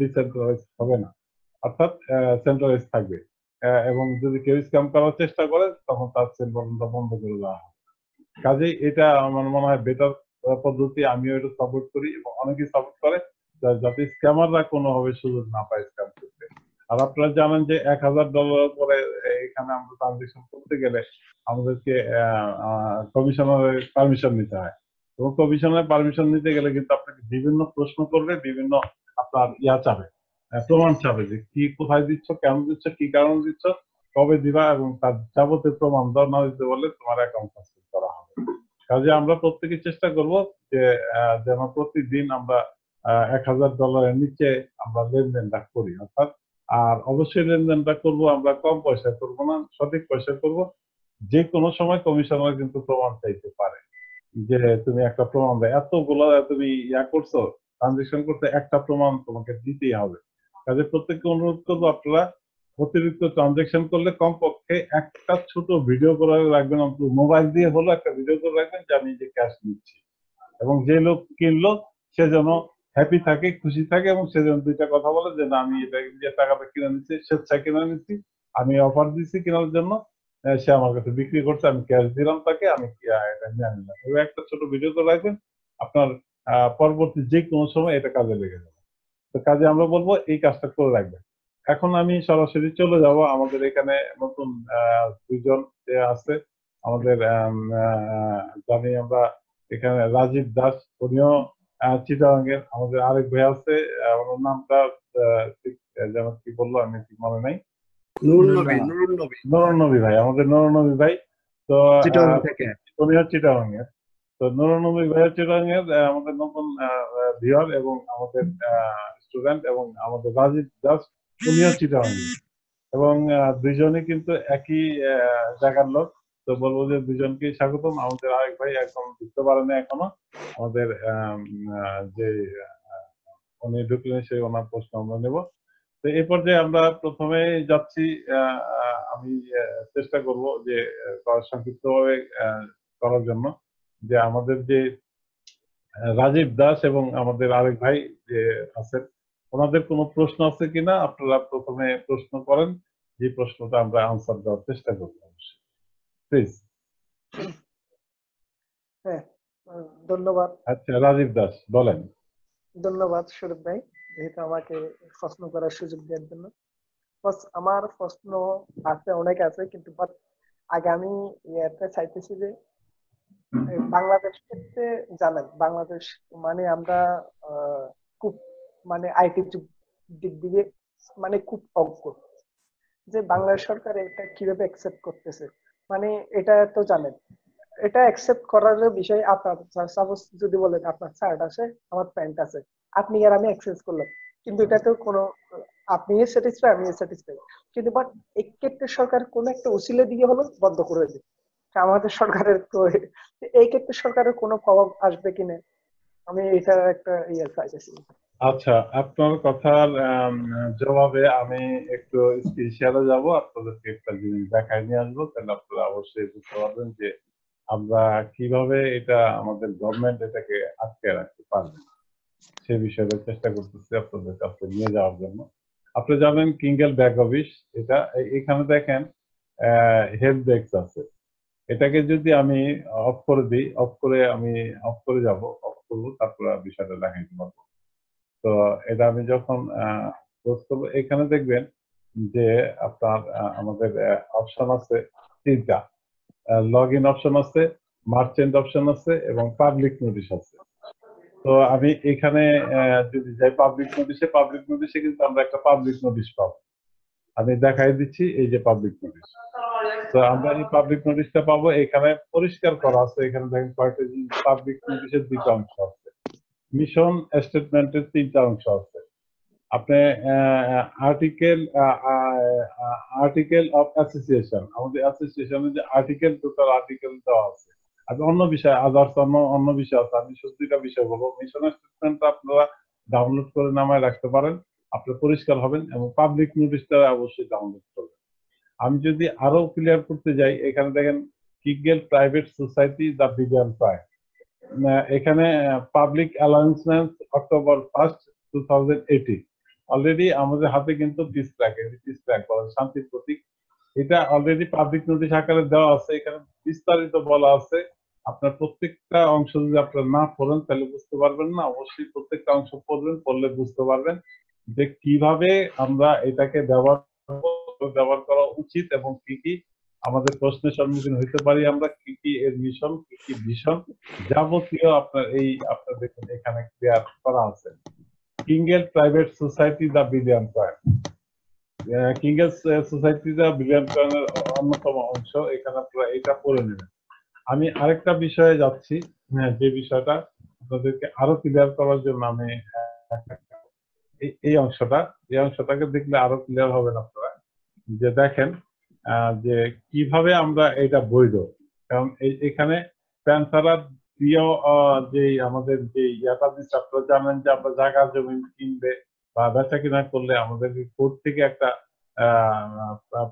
ডিসেন্ট্রালাইজ হবে না অর্থাৎ সেন্ট্রালাইজ থাকবে এবং যদি কেউ স্ক্যাম করার চেষ্টা করে তখন তার সেল বন্ধ করে দেওয়া হবে কাজেই এটা আমার মনে হয় বেটার পদ্ধতি আমিও এটা সাপোর্ট করি এবং অনেকেই সাপোর্ট করে যাতে স্ক্যামাররা কোনোভাবে সুযোগ না পায় স্ক্যাম আর আপনারা জানেন যে এক হাজার ডলার পরে এখানে আমরা ট্রানজেকশন করতে গেলে আমাদেরকে কমিশনারের পারমিশন নিতে হয় এবং কমিশনের পারমিশন নিতে গেলে কিন্তু আপনাকে বিভিন্ন প্রশ্ন করবে বিভিন্ন আপনার ইয়া চাবে প্রমাণ চাবে যে কি কোথায় দিচ্ছ কেন দিচ্ছ কি কারণ দিচ্ছ কবে দিবা এবং তার যাবতীয় প্রমাণ দর না দিতে বলে তোমার অ্যাকাউন্ট সাসপেন্ড করা হবে কাজে আমরা প্রত্যেকে চেষ্টা করব যে যেন প্রতিদিন আমরা এক হাজার ডলারের নিচে আমরা লেনদেনটা করি অর্থাৎ আর অবশ্যই লেনদেনটা করব আমরা কম পয়সা করব না সঠিক পয়সা করব যে কোনো সময় কমিশনার কিন্তু প্রমাণ চাইতে পারে যে তুমি একটা প্রমাণ দেয় এতগুলো তুমি ইয়া করছো ট্রানজেকশন করতে একটা প্রমাণ তোমাকে দিতেই হবে কাজে প্রত্যেককে অনুরোধ করবো আপনারা অতিরিক্ত ট্রানজেকশন করলে কমপক্ষে একটা ছোট ভিডিও করে রাখবেন মোবাইল দিয়ে হলো একটা ভিডিও করে রাখবেন যে আমি যে ক্যাশ নিচ্ছি এবং যে লোক কিনলো সে যেন হ্যাপি থাকে খুশি থাকে এবং সে দুইটা কথা বলে যে না আমি এটা যে টাকাটা কিনে নিচ্ছি স্বেচ্ছায় কিনে নিচ্ছি আমি অফার দিচ্ছি কেনার জন্য সে আমার কাছে বিক্রি করছে আমি ক্যাশ দিলাম তাকে আমি এটা জানি না এবার একটা ছোট ভিডিও তো রাখবেন আপনার পরবর্তী যে কোনো সময় এটা কাজে লেগে যাবে তো কাজে আমরা বলবো এই কাজটা করে রাখবেন এখন আমি সরাসরি চলে যাব আমাদের এখানে নতুন দুইজন আছে আমাদের জানি আমরা এখানে রাজীব দাস উনিও চিটাগাং এর আমাদের আরেক ভাই আছে আমার নামটা ঠিক যেমন কি বললো আমি ঠিক মনে নাই নুরুল নবী ভাই আমাদের নুরুল নবী ভাই তো উনি হচ্ছে চিটাগাং তো নুরুল নবী ভাই হচ্ছে চিটাগাং এর আমাদের নতুন ভিওর এবং আমাদের স্টুডেন্ট এবং আমাদের রাজীব দাস উনিও চিটাগাং এবং দুইজনে কিন্তু একই জায়গার লোক তো বলবো যে দুজনকে স্বাগতম আমাদের আরেক ভাই একদম ঢুকতে পারে না এখনো আমাদের যে উনি ঢুকলেন সেই ওনার প্রশ্ন আমরা নেব তো এই পর্যায়ে আমরা প্রথমে যাচ্ছি আমি চেষ্টা করব যে সংক্ষিপ্ত ভাবে করার জন্য যে আমাদের যে রাজীব দাস এবং আমাদের আরেক ভাই যে আছেন ওনাদের কোনো প্রশ্ন আছে কিনা আপনারা প্রথমে প্রশ্ন করেন যে প্রশ্নটা আমরা আনসার দেওয়ার চেষ্টা করবো প্লিজ হ্যাঁ, ধন্যবাদ আচ্ছা রাজীব দাস বলেন ধন্যবাদ সুরভ ভাই যেহেতু আমাকে প্রশ্ন করার সুযোগ দেওয়ার জন্য আমার প্রশ্ন আছে অনেক আছে কিন্তু বাট আগামী ইয়াতে চাইতেছি যে বাংলাদেশ ক্ষেত্রে জানেন বাংলাদেশ মানে আমরা খুব মানে আইটি দিক দিয়ে মানে খুব অজ্ঞ যে বাংলাদেশ সরকার এটা কিভাবে অ্যাকসেপ্ট করতেছে মানে এটা তো জানেন এটা অ্যাকসেপ্ট করার বিষয় আপনার সাপোজ যদি বলেন আপনার শার্ট আছে আমার প্যান্ট আছে আপনি আর আমি এক্সচেঞ্জ করলাম কিন্তু এটা তো কোনো আপনি স্যাটিসফাই আমি স্যাটিসফাই কিন্তু বাট এক সরকার কোন একটা উসিলে দিয়ে হলো বন্ধ করে দেয় আমাদের সরকারের তো এই ক্ষেত্রে সরকারের কোনো প্রভাব আসবে কিনা আমি এটা একটা ইয়ে চাইতেছি আচ্ছা আপনার কথার জবাবে আমি একটু স্পেশালে যাব আপনাদেরকে একটা জিনিস দেখায় নিয়ে আসবো তাহলে আপনারা অবশ্যই বুঝতে পারবেন যে আমরা কিভাবে এটা আমাদের গভর্নমেন্ট এটাকে আটকে রাখতে পারবে সে বিষয়ে চেষ্টা করতেছি আপনাদের কাছে নিয়ে যাওয়ার জন্য আপনি জানেন কিঙ্গেল ব্যাক অফিস এটা এখানে দেখেন হেলথ ডেস্ক আছে এটাকে যদি আমি অফ করে দিই অফ করে আমি অফ করে যাব অফ করবো তারপরে বিষয়টা দেখাইতে পারবো তো এটা আমি যখন পোস্ট করবো এখানে দেখবেন যে আপনার আমাদের অপশন আছে তিনটা লগ ইন অপশন আছে মার্চেন্ট অপশন আছে এবং পাবলিক নোটিশ আছে তো আমি এখানে যদি যাই পাবলিক নোটিশে পাবলিক নোটিশে কিন্তু আমরা একটা পাবলিক নোটিশ পাবো আমি দেখাই দিচ্ছি এই যে পাবলিক নোটিশ তো আমরা এই পাবলিক নোটিশটা পাবো এখানে পরিষ্কার করা আছে এখানে দেখেন কয়েকটা পাবলিক নোটিশের দুটো অংশ আছে মিশন স্টেটমেন্টের তিনটা অংশ আছে আপনি আর্টিকেল আর্টিকেল অফ অ্যাসোসিয়েশন আমাদের অ্যাসোসিয়েশনের যে আর্টিকেল টোটাল আর্টিকেল দেওয়া আছে আর আচ্ছা, অন্য বিষয় আদার্স অন্য অন্য বিষয় আছে আমি সত্যিটা বিষয় বলবো মিশন স্টেটমেন্ট আপনারা ডাউনলোড করে নামায় রাখতে পারেন আপনি পরিষ্কার হবেন এবং পাবলিক নোটিশটা অবশ্যই ডাউনলোড করবেন আমি যদি আরো ক্লিয়ার করতে যাই এখানে দেখেন কিগেল প্রাইভেট সোসাইটি দ্য বিজ্ঞান প্রায় এখানে public announcement October first two already আমাদের হাতে কিন্তু পিস প্যাক পিস প্যাক শান্তির প্রতীক এটা অলরেডি পাবলিক নোটিশ আকারে দেওয়া আছে এখানে বিস্তারিত বলা আছে আপনার প্রত্যেকটা অংশ যদি আপনারা না পড়েন তাহলে বুঝতে পারবেন না অবশ্যই প্রত্যেকটা অংশ পড়বেন পড়লে বুঝতে পারবেন যে কিভাবে আমরা এটাকে ব্যবহার ব্যবহার করা উচিত এবং কি কি আমাদের প্রশ্নের সম্মুখীন হইতে পারি আমরা কি কি এর মিশন কি কি ভিশন যাবতীয় আপনার এই আপনার দেখুন এখানে ক্লিয়ার করা আছে Kringle private society the billion coin Kringle society the billion অন্যতম অংশ এখানে আপনারা এটা পড়ে নেবেন আমি আরেকটা বিষয়ে যাচ্ছি হ্যাঁ, যে বিষয়টা আপনাদেরকে আরো ক্লিয়ার করার জন্য আমি এই অংশটা এই অংশটাকে দেখলে আরো ক্লিয়ার হবেন আপনারা যে দেখেন যে কিভাবে আমরা এটা বৈধ কারণ এখানে প্যান ছাড়া প্রিয় যে আমাদের যে ইয়াটা দিচ্ছে জানেন যে আমরা জায়গা জমি কিনবে বা বেচা কিনা করলে আমাদেরকে কোর্ট থেকে একটা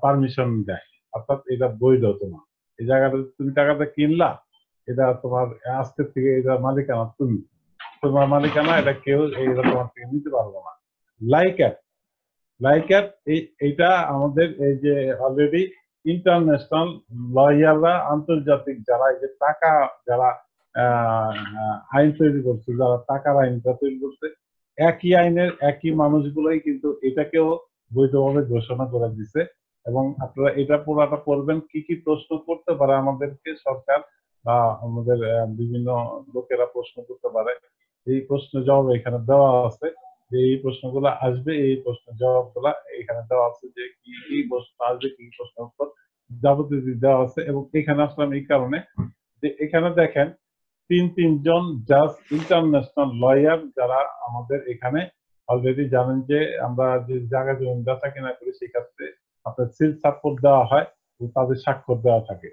পারমিশন দেয় অর্থাৎ এটা বৈধ তোমার এই জায়গাটা তুমি টাকাটা কিনলা এটা তোমার আজকে থেকে এটা মালিকানা তুমি তোমার মালিকানা এটা কেউ এইটা তোমার থেকে নিতে পারবো না লাইক অ্যাপ লাইকার এটা আমাদের এই যে অলরেডি ইন্টারন্যাশনাল লয়াররা আন্তর্জাতিক যারা এই যে টাকা যারা আইন তৈরি করছে যারা টাকার আইনটা তৈরি করছে একই আইনের একই মানুষগুলোই কিন্তু এটাকেও বৈধভাবে ঘোষণা করে দিছে এবং আপনারা এটা পুরাটা করবেন কি কি প্রশ্ন করতে পারে আমাদেরকে সরকার বা আমাদের বিভিন্ন লোকেরা প্রশ্ন করতে পারে এই প্রশ্ন জবাব এখানে দেওয়া আছে যে এই প্রশ্নগুলো আসবে এই প্রশ্ন গুলা এখানে দেওয়া আছে যে কি কি প্রশ্ন আসবে কি প্রশ্ন উত্তর যাবতীয় দেওয়া আছে এবং এখানে আসলাম এই কারণে যে এখানে দেখেন তিন তিনজন জাজ ইন্টারন্যাশনাল লয়ার যারা আমাদের এখানে অলরেডি জানেন যে আমরা যে জায়গা জমি ব্যথা কেনা করি সেক্ষেত্রে আপনার সিল সাপোর্ট দেওয়া হয় তাদের স্বাক্ষর দেওয়া থাকে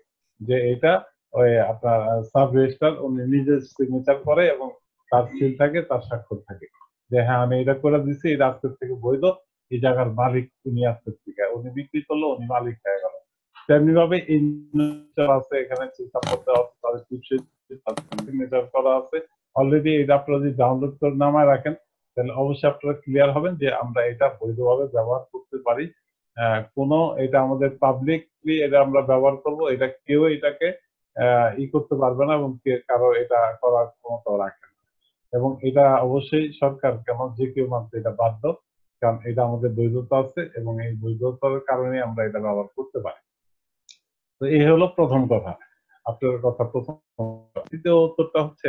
যে এটা ওই আপনার সাব রেজিস্টার উনি নিজের সিগনেচার করে এবং তার সিল থাকে তার স্বাক্ষর থাকে যে হ্যাঁ আমি এটা করে দিছি এটা আজকের থেকে বৈধ এই জায়গার মালিক উনি আজকের থেকে উনি বিক্রি করলো উনি মালিক হয়ে গেল তেমনি ভাবে আছে এখানে সিগনেচার করা আছে অলরেডি যদি ডাউনলোড করে নামায় রাখেন তাহলে অবশ্যই আপনারা ক্লিয়ার হবেন যে আমরা এটা বৈধভাবে ব্যবহার করতে পারি কোন এটা আমাদের পাবলিকলি এটা আমরা ব্যবহার করব এটা কেউ এটাকে ই করতে পারবে না এবং কারো এটা করার ক্ষমতা রাখে না এবং এটা অবশ্যই সরকার কেন যে কেউ মানতে এটা বাধ্য কারণ এটা আমাদের বৈধতা আছে এবং এই বৈধতার কারণে আমরা এটা ব্যবহার করতে পারি তো এই হলো প্রথম কথা আপনার কথা প্রথম দ্বিতীয় উত্তরটা হচ্ছে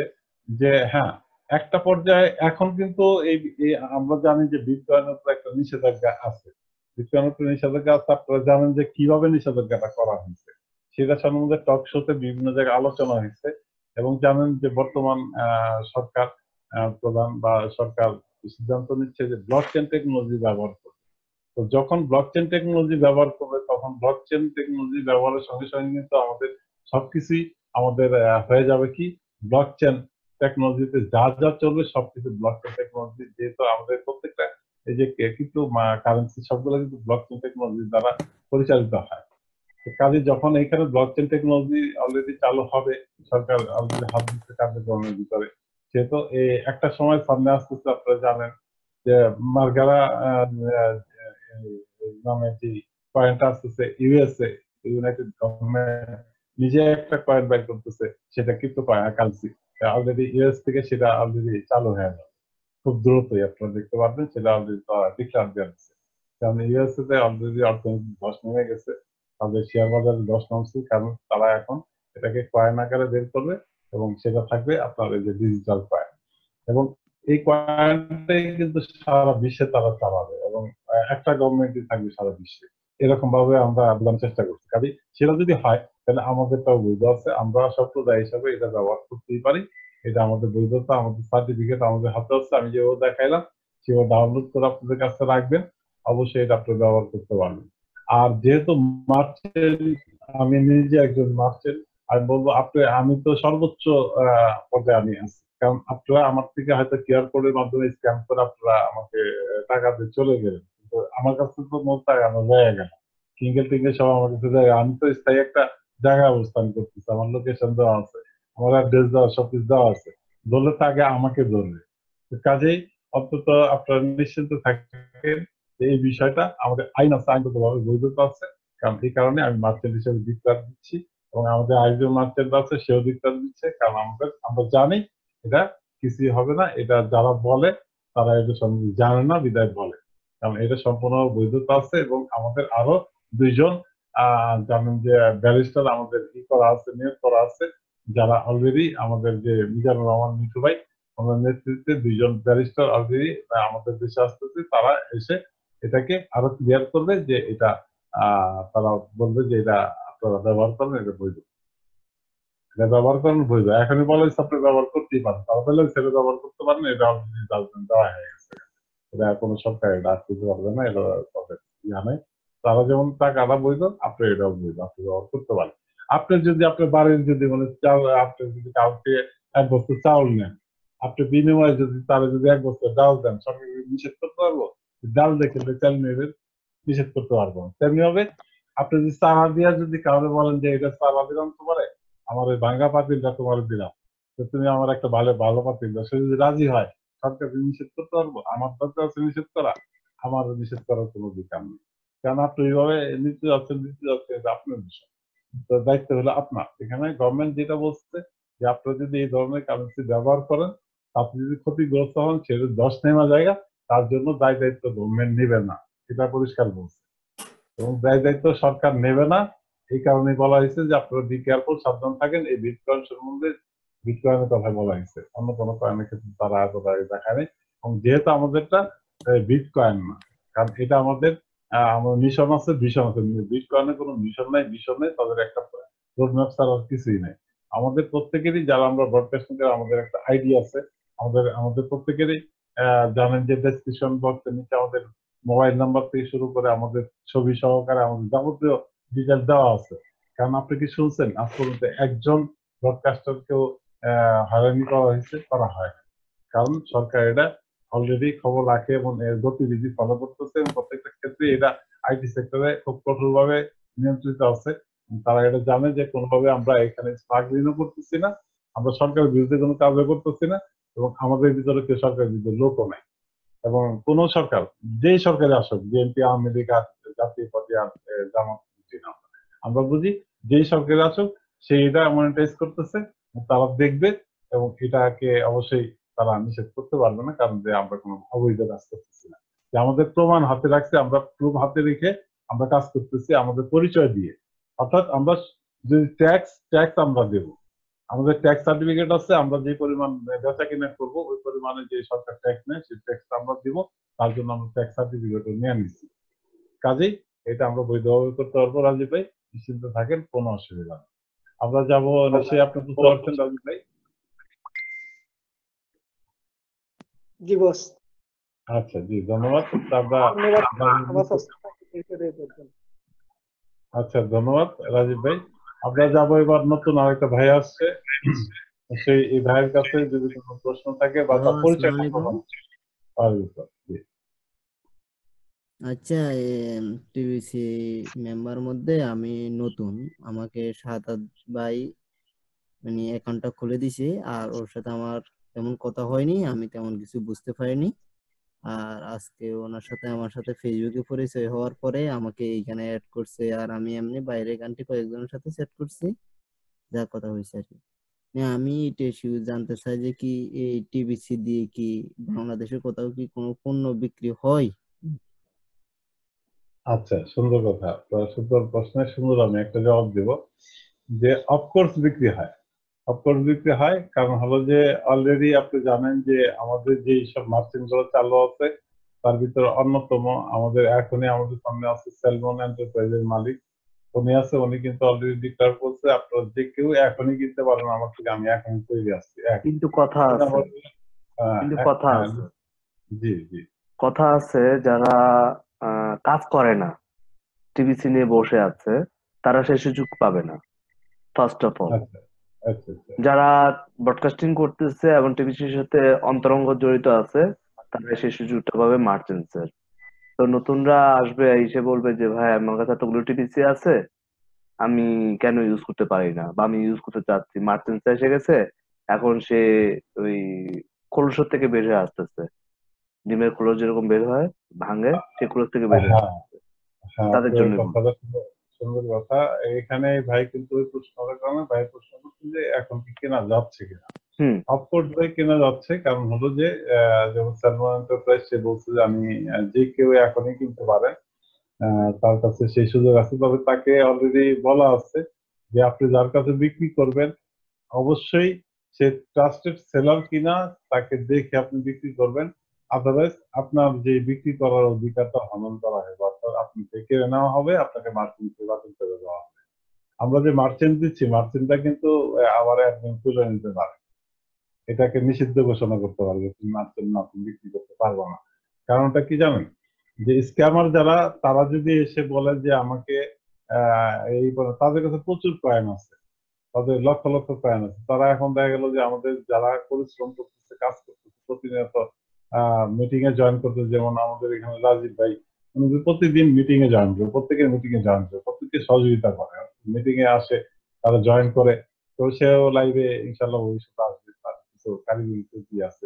যে হ্যাঁ একটা পর্যায়ে এখন কিন্তু এই আমরা জানি যে বিটকয়েনের উপর একটা নিষেধাজ্ঞা আছে বিটকয়েনের উপর নিষেধাজ্ঞা আছে আপনারা জানেন যে কিভাবে নিষেধাজ্ঞাটা করা হয়েছে সেটা সম্বন্ধে টক শোতে বিভিন্ন জায়গায় আলোচনা হয়েছে এবং জানেন যে বর্তমান সরকার প্রধান বা সরকার সিদ্ধান্ত নিচ্ছে যে ব্লক চেন টেকনোলজি ব্যবহার করবে তো যখন ব্লক চেন টেকনোলজি ব্যবহার করবে তখন ব্লক চেন টেকনোলজি ব্যবহারের সঙ্গে সঙ্গে কিন্তু আমাদের সবকিছুই আমাদের হয়ে যাবে কি ব্লক চেন টেকনোলজিতে যা যা চলবে সবকিছু ব্লক চেন টেকনোলজি যেহেতু আমাদের প্রত্যেকটা এই যে কিন্তু কারেন্সি সবগুলো কিন্তু ব্লক চেন টেকনোলজি দ্বারা পরিচালিত হয় কাজে যখন এখানে ব্লক চেন টেকনোলজি অলরেডি চালু হবে সরকার অলরেডি হাত দিচ্ছে কার্যক্রমের ভিতরে যেহেতু একটা সময় সামনে আসতেছে আপনারা জানেন যে মার্গারা নামে যে কয়েনটা আসতেছে ইউএসএ ইউনাইটেড গভর্নমেন্ট নিজে একটা কয়েন বাইর করতেছে সেটা কিন্তু কালসি অলরেডি ইউএস থেকে সেটা অলরেডি চালু হয়ে গেল খুব দ্রুতই আপনারা দেখতে পারবেন সেটা অলরেডি ডিক্লার দেওয়া হচ্ছে কারণ ইউএসএ তে অলরেডি অর্থনীতি ধস নেমে গেছে তাদের শেয়ার বাজারে ধস নামছে কারণ তারা এখন এটাকে কয়েন আকারে বের করবে এবং সেটা থাকবে আপনার এই যে ডিজিটাল কয়েন এবং এই কয়েনটাই কিন্তু সারা বিশ্বে তারা চালাবে এবং একটা গভর্নমেন্টই থাকবে সারা বিশ্বে এরকম ভাবে আমরা আবেদন চেষ্টা করছি কাজে সেটা যদি হয় তাহলে আমাদের তাও বৈধ আছে আমরা সম্প্রদায় হিসাবে এটা ব্যবহার করতেই পারি এটা আমাদের বৈধতা আমাদের সার্টিফিকেট আমাদের হাতে আছে আমি যে দেখাইলাম সেও ডাউনলোড করে আপনাদের কাছে রাখবেন অবশ্যই এটা আপনি ব্যবহার করতে পারবেন আর যেহেতু মার্চের আমি নিজে একজন মার্চের আমি বলবো আপনি আমি তো সর্বোচ্চ পর্যায়ে আমি আছি কারণ আপনারা আমার থেকে হয়তো কেয়ার কোডের মাধ্যমে স্ক্যান করে আপনারা আমাকে টাকা দিয়ে চলে গেলেন কিন্তু আমার কাছে তো মোট টাকা আমার জায়গা গেল কিঙ্গেল টিঙ্গেল সব আমার কাছে জায়গা আমি তো স্থায়ী একটা জায়গা অবস্থান করতেছি আমার লোকেশন দেওয়া আছে আমার অ্যাড্রেস দেওয়া সব কিছু দেওয়া আছে ধরলে তো আগে আমাকে ধরবে কাজেই অন্তত আপনারা নিশ্চিন্ত থাকেন এই বিষয়টা আমাদের আইন আছে আইনগত ভাবে বৈধতা আছে কারণ এই কারণে আমি মার্চেন্ট হিসেবে ডিক্লার দিচ্ছি এবং আমাদের আইজো মাস্টার আছে সেও দিকটা দিচ্ছে কারণ আমাদের আমরা জানি এটা কিছুই হবে না এটা যারা বলে তারা এটা জানে না বিদায় বলে কারণ এটা সম্পূর্ণ বৈধতা আছে এবং আমাদের আরো দুইজন জানেন যে ব্যারিস্টার আমাদের কি করা আছে নিয়োগ করা আছে যারা অলরেডি আমাদের যে মিজানুর রহমান মিঠু ভাই ওনার নেতৃত্বে দুইজন ব্যারিস্টার অলরেডি আমাদের দেশে আসতেছে তারা এসে এটাকে আরো ক্লিয়ার করবে যে এটা তারা বলবে যে এটা ব্যবহার করেন এটা বৈধ এটা ব্যবহার করেন বৈধ এখনই বলেন আপনি ব্যবহার করতেই পারেন তাহলে সেটা ব্যবহার করতে পারেন এটা আপনি দেওয়া হয়ে গেছে এটা কোনো সরকার এটা পারবে না এটা ইয়া নেই তারা যেমন টাকাটা বৈধ আপনি এটাও বৈধ আপনি ব্যবহার করতে পারেন আপনি যদি আপনার বাড়ির যদি মানে চাল আপনি যদি কাউকে এক বছর চাউল নেন আপনি বিনিময়ে যদি তারা যদি এক বছর ডাল দেন সরকার নিষেধ করতে পারবো ডাল দেখে চাল নেবেন নিষেধ করতে পারবো তেমনি হবে আপনি যদি চামা দিয়া যদি কাউকে বলেন যে এটা চামা দিলাম তোমারে আমার ওই ভাঙ্গা পাতিলটা তোমার দিলাম তো তুমি আমার একটা ভালো ভালো পাতিল সে যদি রাজি হয় সরকারকে নিষেধ করতে পারবো আমার দরকার আছে নিষেধ করা আমার নিষেধ করার কোনো অধিকার নেই কারণ আপনি ওইভাবে নিতে যাচ্ছেন নিতে যাচ্ছেন এটা আপনার বিষয় তো দায়িত্ব হলো আপনার এখানে গভর্নমেন্ট যেটা বলছে যে আপনি যদি এই ধরনের কারেন্সি ব্যবহার করেন আপনি যদি ক্ষতিগ্রস্ত হন সেটা দশ নেমা জায়গা তার জন্য দায় দায়িত্ব গভর্নমেন্ট নেবে না এটা পরিষ্কার বলছে এবং ব্যয় দায়িত্ব সরকার নেবে না এই কারণে বলা হয়েছে যে আপনারা বি কেয়ারফুল সাবধান থাকেন এই বিটকয়েন সম্বন্ধে বিটকয়েনের কথা বলা হয়েছে অন্য কোনো কয়েনের ক্ষেত্রে তারা কথা দেখায় এবং যেহেতু আমাদেরটা বিটকয়েন না কারণ এটা আমাদের আমার মিশন আছে ভিশন আছে বিটকয়েনে কোনো মিশন নাই মিশন নেই তাদের একটা রোডম্যাপ ছাড়া কিছুই নাই আমাদের প্রত্যেকেরই যারা আমরা ব্রডকাস্টিং করি আমাদের একটা আইডিয়া আছে আমাদের আমাদের প্রত্যেকেরই জানেন যে ডেসক্রিপশন বক্সের নিচে আমাদের মোবাইল নাম্বার থেকে শুরু করে আমাদের ছবি সহকারে আমাদের যাবতীয় ডিটেল দেওয়া আছে কারণ আপনি কি শুনছেন আজ পর্যন্ত একজন ব্রডকাস্টারকেও হয়রানি করা হয়েছে করা হয় কারণ সরকার এটা অলরেডি খবর রাখে এবং এর গতিবিধি ফলো করতেছে এবং প্রত্যেকটা ক্ষেত্রে এটা আইটি সেক্টরে খুব কঠোরভাবে নিয়ন্ত্রিত আছে তারা এটা জানে যে কোনোভাবে আমরা এখানে ঋণও করতেছি না আমরা সরকারের বিরুদ্ধে কোনো কাজও করতেছি না এবং আমাদের ভিতরে কেউ সরকারের বিরুদ্ধে লোকও নেয় এবং কোন সরকার যে সরকারে আসুক বিএনপি আওয়ামী লীগ জাতীয় পার্টি আর জামাত বুঝি না আমরা বুঝি যেই সরকারে আসুক এটা মনিটাইজ করতেছে তারা দেখবে এবং এটাকে অবশ্যই তারা নিষেধ করতে পারবে না কারণ যে আমরা কোনো অবৈধ কাজ করতেছি না যে আমাদের প্রমাণ হাতে রাখছে আমরা প্রুফ হাতে রেখে আমরা কাজ করতেছি আমাদের পরিচয় দিয়ে অর্থাৎ আমরা যদি ট্যাক্স ট্যাক্স আমরা দেবো আমাদের ট্যাক্স সার্টিফিকেট আছে আমরা যে পরিমাণ ব্যবসা কিনে করবো ওই পরিমাণে যে সরকার ট্যাক্স নেয় সেই ট্যাক্সটা আমরা দিব তার জন্য আমরা ট্যাক্স সার্টিফিকেট নিয়ে নিচ্ছি কাজেই এটা আমরা বৈধভাবে করতে পারবো রাজীব ভাই নিশ্চিন্ত থাকেন কোনো অসুবিধা নেই আমরা যাবো নিশ্চয়ই আপনি বুঝতে আচ্ছা। পারছেন রাজীব ভাই জি বস আচ্ছা জি ধন্যবাদ আচ্ছা ধন্যবাদ রাজীব ভাই আমরা যাবো এবার নতুন আরেকটা ভাই আসছে সেই এই ভাইয়ের কাছে যদি কোনো প্রশ্ন থাকে বা তার পরিচয় আচ্ছা টিভিসি মেম্বার মধ্যে আমি নতুন আমাকে সাদাত ভাই মানে অ্যাকাউন্টটা খুলে দিছে আর ওর সাথে আমার তেমন কথা হয়নি আমি তেমন কিছু বুঝতে পারিনি আর আজকে ওনার সাথে আমার সাথে ফেসবুকে পরিচয় হওয়ার পরে আমাকে এইখানে অ্যাড করছে আর আমি এমনি বাইরে গানটি কয়েকজনের সাথে চ্যাট করছি যা কথা হয়েছে আর কি মানে আমি টেসিউ জানতে চাই যে কি এই টিবিসি দিয়ে কি বাংলাদেশে কোথাও কি কোনো পণ্য বিক্রি হয় আচ্ছা সুন্দর কথা সুন্দর প্রশ্নের সুন্দর আমি একটা জবাব দেব যে অফকোর্স বিক্রি হয় অপর দিতে হয় কারণ হলো যে অলরেডি আপনি জানেন যে আমাদের যে সব মার্সিন গুলো চালু আছে তার ভিতরে অন্যতম আমাদের এখনই আমাদের সামনে আছে সেলমন এন্টারপ্রাইজের মালিক উনি আছে উনি কিন্তু অলরেডি ডিক্লার করছে আপনারা যে কেউ এখনই কিনতে পারেন আমার থেকে আমি এখনই তৈরি আছি কিন্তু কথা আছে হ্যাঁ, কিন্তু কথা হ্যাঁ, আছে জি জি কথা আছে যারা কাজ করে না টিভি সিনে বসে আছে তারা সেই সুযোগ পাবে না ফার্স্ট অফ অল আচ্ছা, আচ্ছা। যারা ব্রডকাস্টিং করতেছে এবং টিভিসির সাথে অন্তরঙ্গ জড়িত আছে তারা সেই সুযোগটা পাবে মার্চেন্টসের তো নতুনরা আসবে এসে বলবে যে ভাই আমার কাছে এতগুলো টিভিসি আছে আমি কেন ইউজ করতে পারি না বা আমি ইউজ করতে চাচ্ছি মার্চেন্স এসে গেছে এখন সে ওই খোলসর থেকে বের হয়ে আসতেছে ডিমের খোলস যেরকম বের হয় ভাঙে সে খোলস থেকে বের হয়ে হ্যাঁ, আসতেছে হ্যাঁ, তাদের জন্য প্রাথমিক কথা এখানে ভাই কিন্তু ওই প্রশ্নটা কারণে ভাই প্রশ্ন করছেন যে এখন কি কেনা যাচ্ছে কিনা অফকোর্স ভাই কেনা যাচ্ছে কারণ হলো যে যেমন সালমান এন্টারপ্রাইজ সে বলছে যে আমি যে কেউ এখনই কিনতে পারেন তার কাছে সেই সুযোগ আছে তবে তাকে অলরেডি বলা আছে যে আপনি যার কাছে বিক্রি করবেন অবশ্যই সে ট্রাস্টেড সেলার কিনা তাকে দেখে আপনি বিক্রি করবেন আদারওয়াইজ আপনার যে বিক্রি করার অধিকারটা হনন করা হবে অর্থাৎ আপনি কেড়ে নেওয়া হবে আপনাকে মার্চেন্ট সেবা করে দেওয়া হবে আমরা যে মার্চেন্ট দিচ্ছি মার্চেন্টটা কিন্তু আবার একদিন তুলে নিতে পারে এটাকে নিষিদ্ধ ঘোষণা করতে পারবে তুমি মার্চেন্ট না তুমি বিক্রি করতে পারবো না কারণটা কি জানেন যে স্ক্যামার যারা তারা যদি এসে বলে যে আমাকে এই তাদের কাছে প্রচুর প্রায়ন আছে তাদের লক্ষ লক্ষ প্রায়ন আছে তারা এখন দেখা গেল যে আমাদের যারা পরিশ্রম করতেছে কাজ করতেছে প্রতিনিয়ত মিটিং এ জয়েন করতো যেমন আমাদের এখানে রাজীব ভাই উনি প্রতিদিন মিটিং এ জয়েন করে প্রত্যেকের মিটিং এ জয়েন করে প্রত্যেককে সহযোগিতা করে মিটিং এ আসে তারা জয়েন করে তো সেও লাইভে ইনশাল্লাহ ভবিষ্যতে আসবে তার কিছু কারিগরি ত্রুটি আছে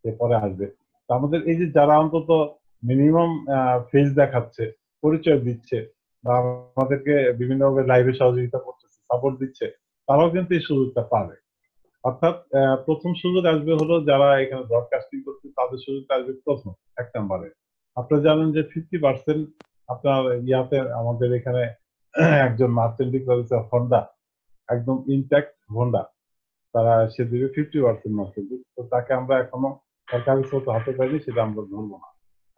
সে পরে আসবে তো আমাদের এই যে যারা অন্তত মিনিমাম ফেজ দেখাচ্ছে পরিচয় দিচ্ছে বা আমাদেরকে বিভিন্নভাবে লাইভে সহযোগিতা করতেছে সাপোর্ট দিচ্ছে তারাও কিন্তু এই সুযোগটা পাবে অর্থাৎ প্রথম সুযোগ আসবে হলো যারা এখানে ব্রডকাস্টিং করছে তাদের সুযোগ আসবে প্রথম এক নম্বরে আপনারা জানেন যে ফিফটি পার্সেন্ট আপনার ইয়াতে আমাদের এখানে একজন মার্চেন্ট ডিক্লারেশন হন্ডা একদম ইনট্যাক্ট হন্ডা তারা সে দিবে ফিফটি পার্সেন্ট মার্চেন্ট তো তাকে আমরা এখনো সরকারি স্রোত হাতে পাইনি সেটা আমরা ধরবো না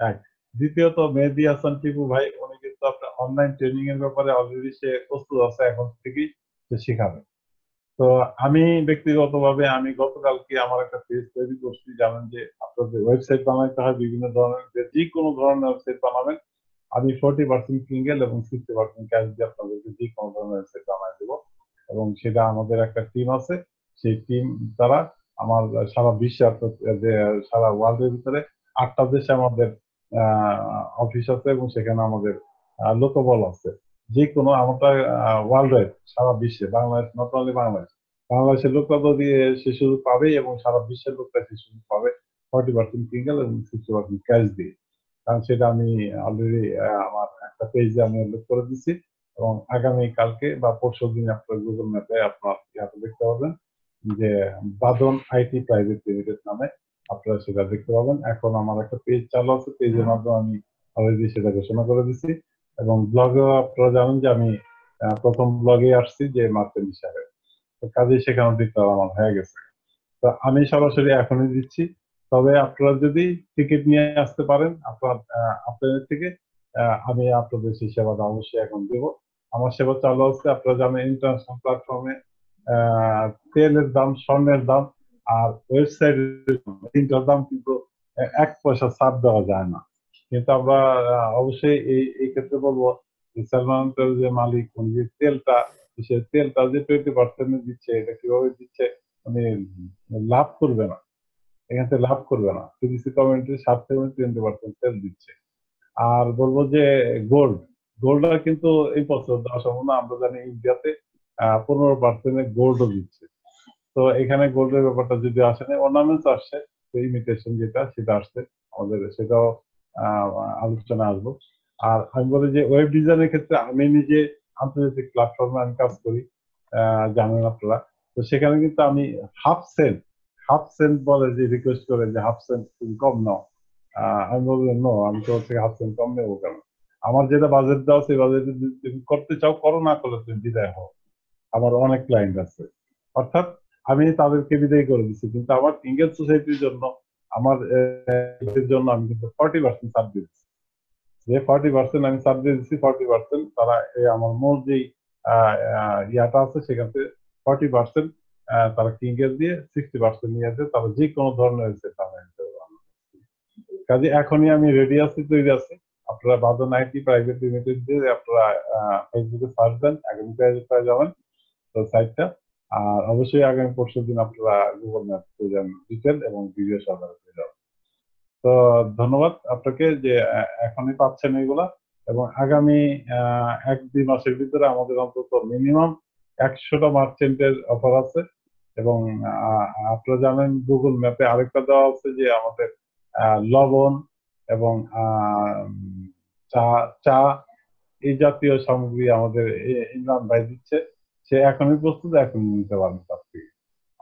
এক দ্বিতীয়ত মেহেদি হাসান টিপু ভাই উনি কিন্তু আপনার অনলাইন ট্রেনিং এর ব্যাপারে অলরেডি সে প্রস্তুত আছে এখন থেকেই সে শেখাবে তো আমি ব্যক্তিগতভাবে আমি গতকালকে আমার একটা পেজ তৈরি করছি জানেন যে আপনাদের ওয়েবসাইট বানাইতে হয় বিভিন্ন ধরনের যে কোনো ধরনের ওয়েবসাইট বানাবেন আমি ফোর্টি পার্সেন্ট সিঙ্গেল এবং সিক্সটি পার্সেন্ট ক্যাশ দিয়ে আপনাদেরকে যে কোনো ধরনের ওয়েবসাইট বানাই দেবো এবং সেটা আমাদের একটা টিম আছে সেই টিম তারা আমার সারা বিশ্বে সারা ওয়ার্ল্ডের ভিতরে আটটা দেশে আমাদের অফিস আছে এবং সেখানে আমাদের লোকবল আছে যে কোনো আমরা ওয়ার্ল্ড ওয়াইড সারা বিশ্বে বাংলাদেশ নট অনলি বাংলাদেশ বাংলাদেশের লোকরা দিয়ে সে সুযোগ পাবে এবং সারা বিশ্বের লোকরা সে সুযোগ পাবে ফর্টি পার্সেন্ট সিঙ্গেল এবং সিক্সটি পার্সেন্ট ক্যাশ দিয়ে কারণ সেটা আমি অলরেডি আমার একটা পেজে আমি উল্লেখ করে দিচ্ছি এবং আগামী কালকে বা পরশু দিন আপনার গুগল ম্যাপে আপনার ইয়াতে দেখতে পাবেন যে বাদন আইটি প্রাইভেট লিমিটেড নামে আপনারা সেটা দেখতে পাবেন এখন আমার একটা পেজ চালু আছে পেজের মাধ্যমে আমি অলরেডি সেটা ঘোষণা করে দিচ্ছি এবং ব্লগে আপনারা জানেন যে আমি প্রথম ব্লগে আসছি যে মাত্র হিসাবে কাজে সেখানে দিতে আমার হয়ে গেছে তো আমি সরাসরি এখনই দিচ্ছি তবে আপনারা যদি টিকিট নিয়ে আসতে পারেন আপনার আপনাদের থেকে আমি আপনাদের সেই সেবাটা অবশ্যই এখন দেবো আমার সেবা চালু আছে আপনারা জানেন ইন্টারন্যাশনাল প্ল্যাটফর্মে তেলের দাম স্বর্ণের দাম আর ওয়েবসাইট তিনটার দাম কিন্তু এক পয়সা ছাড় দেওয়া যায় না কিন্তু আমরা অবশ্যই এই এই ক্ষেত্রে বলবো সালমান যে মালিক উনি যে তেলটা সে তেলটা যে টোয়েন্টি পার্সেন্ট দিচ্ছে এটা কিভাবে দিচ্ছে মানে লাভ করবে না এখান থেকে লাভ করবে না পিডিসি কমিউনিটি সাত উনি টোয়েন্টি পার্সেন্ট তেল দিচ্ছে আর বলবো যে গোল্ড গোল্ডটা কিন্তু এই বছর দেওয়া সম্ভব না আমরা জানি ইন্ডিয়াতে পনেরো পার্সেন্ট গোল্ডও দিচ্ছে তো এখানে গোল্ডের ব্যাপারটা যদি আসে না অর্নামেন্টস আসছে ইমিটেশন যেটা সেটা আসছে আমাদের সেটাও আলোচনা আসবো আর আমি বলি যে ওয়েব ডিজাইনের ক্ষেত্রে আমি নিজে আন্তর্জাতিক প্ল্যাটফর্মে আমি কাজ করি জানেন আপনারা তো সেখানে কিন্তু আমি হাফ সেন্ট হাফ সেন্ট বলে যে রিকোয়েস্ট করে যে হাফ সেন্ট তুমি কম নাও আমি বললাম নো আমি তো থেকে হাফ সেন্ট কম নেবো কেন আমার যেটা বাজেট দাও সেই বাজেটে তুমি করতে চাও করো না করলে তুমি বিদায় হও আমার অনেক ক্লায়েন্ট আছে অর্থাৎ আমি তাদেরকে বিদায় করে দিচ্ছি কিন্তু আমার সিঙ্গেল সোসাইটির জন্য আমার এর জন্য আমি কিন্তু ফর্টি পার্সেন্ট ছাড় দিচ্ছি যে ফর্টি পার্সেন্ট আমি ছাড় দিয়ে দিচ্ছি ফর্টি পার্সেন্ট তারা আমার মূল যেই ইয়াটা আছে সেখান থেকে ফর্টি পার্সেন্ট তারা কিং দিয়ে সিক্সটি পার্সেন্ট নিয়ে আছে তারা যে কোনো ধরনের হয়েছে তারা কাজে এখনই আমি রেডি আছি তৈরি আছি আপনারা বাদন আইটি প্রাইভেট লিমিটেড দিয়ে আপনারা ফেসবুকে সার্চ দেন আগামীকাল যাবেন তো সাইটটা আর অবশ্যই আগামী পরশু দিন আপনারা গুগল ম্যাপ প্রয়োজন দিতেন ডিটেল এবং ভিডিও সহকারে পেয়ে যাবেন তো ধন্যবাদ আপনাকে যে এখনই পাচ্ছেন এগুলা এবং আগামী এক দুই মাসের ভিতরে আমাদের অন্তত মিনিমাম একশোটা মার্চেন্টের অফার আছে এবং আপনারা জানেন গুগল ম্যাপে আরেকটা দেওয়া আছে যে আমাদের লবণ এবং চা চা এই জাতীয় সামগ্রী আমাদের ইমরান ভাই দিচ্ছে সে এখনই প্রস্তুত এখন নিতে পারেন তার থেকে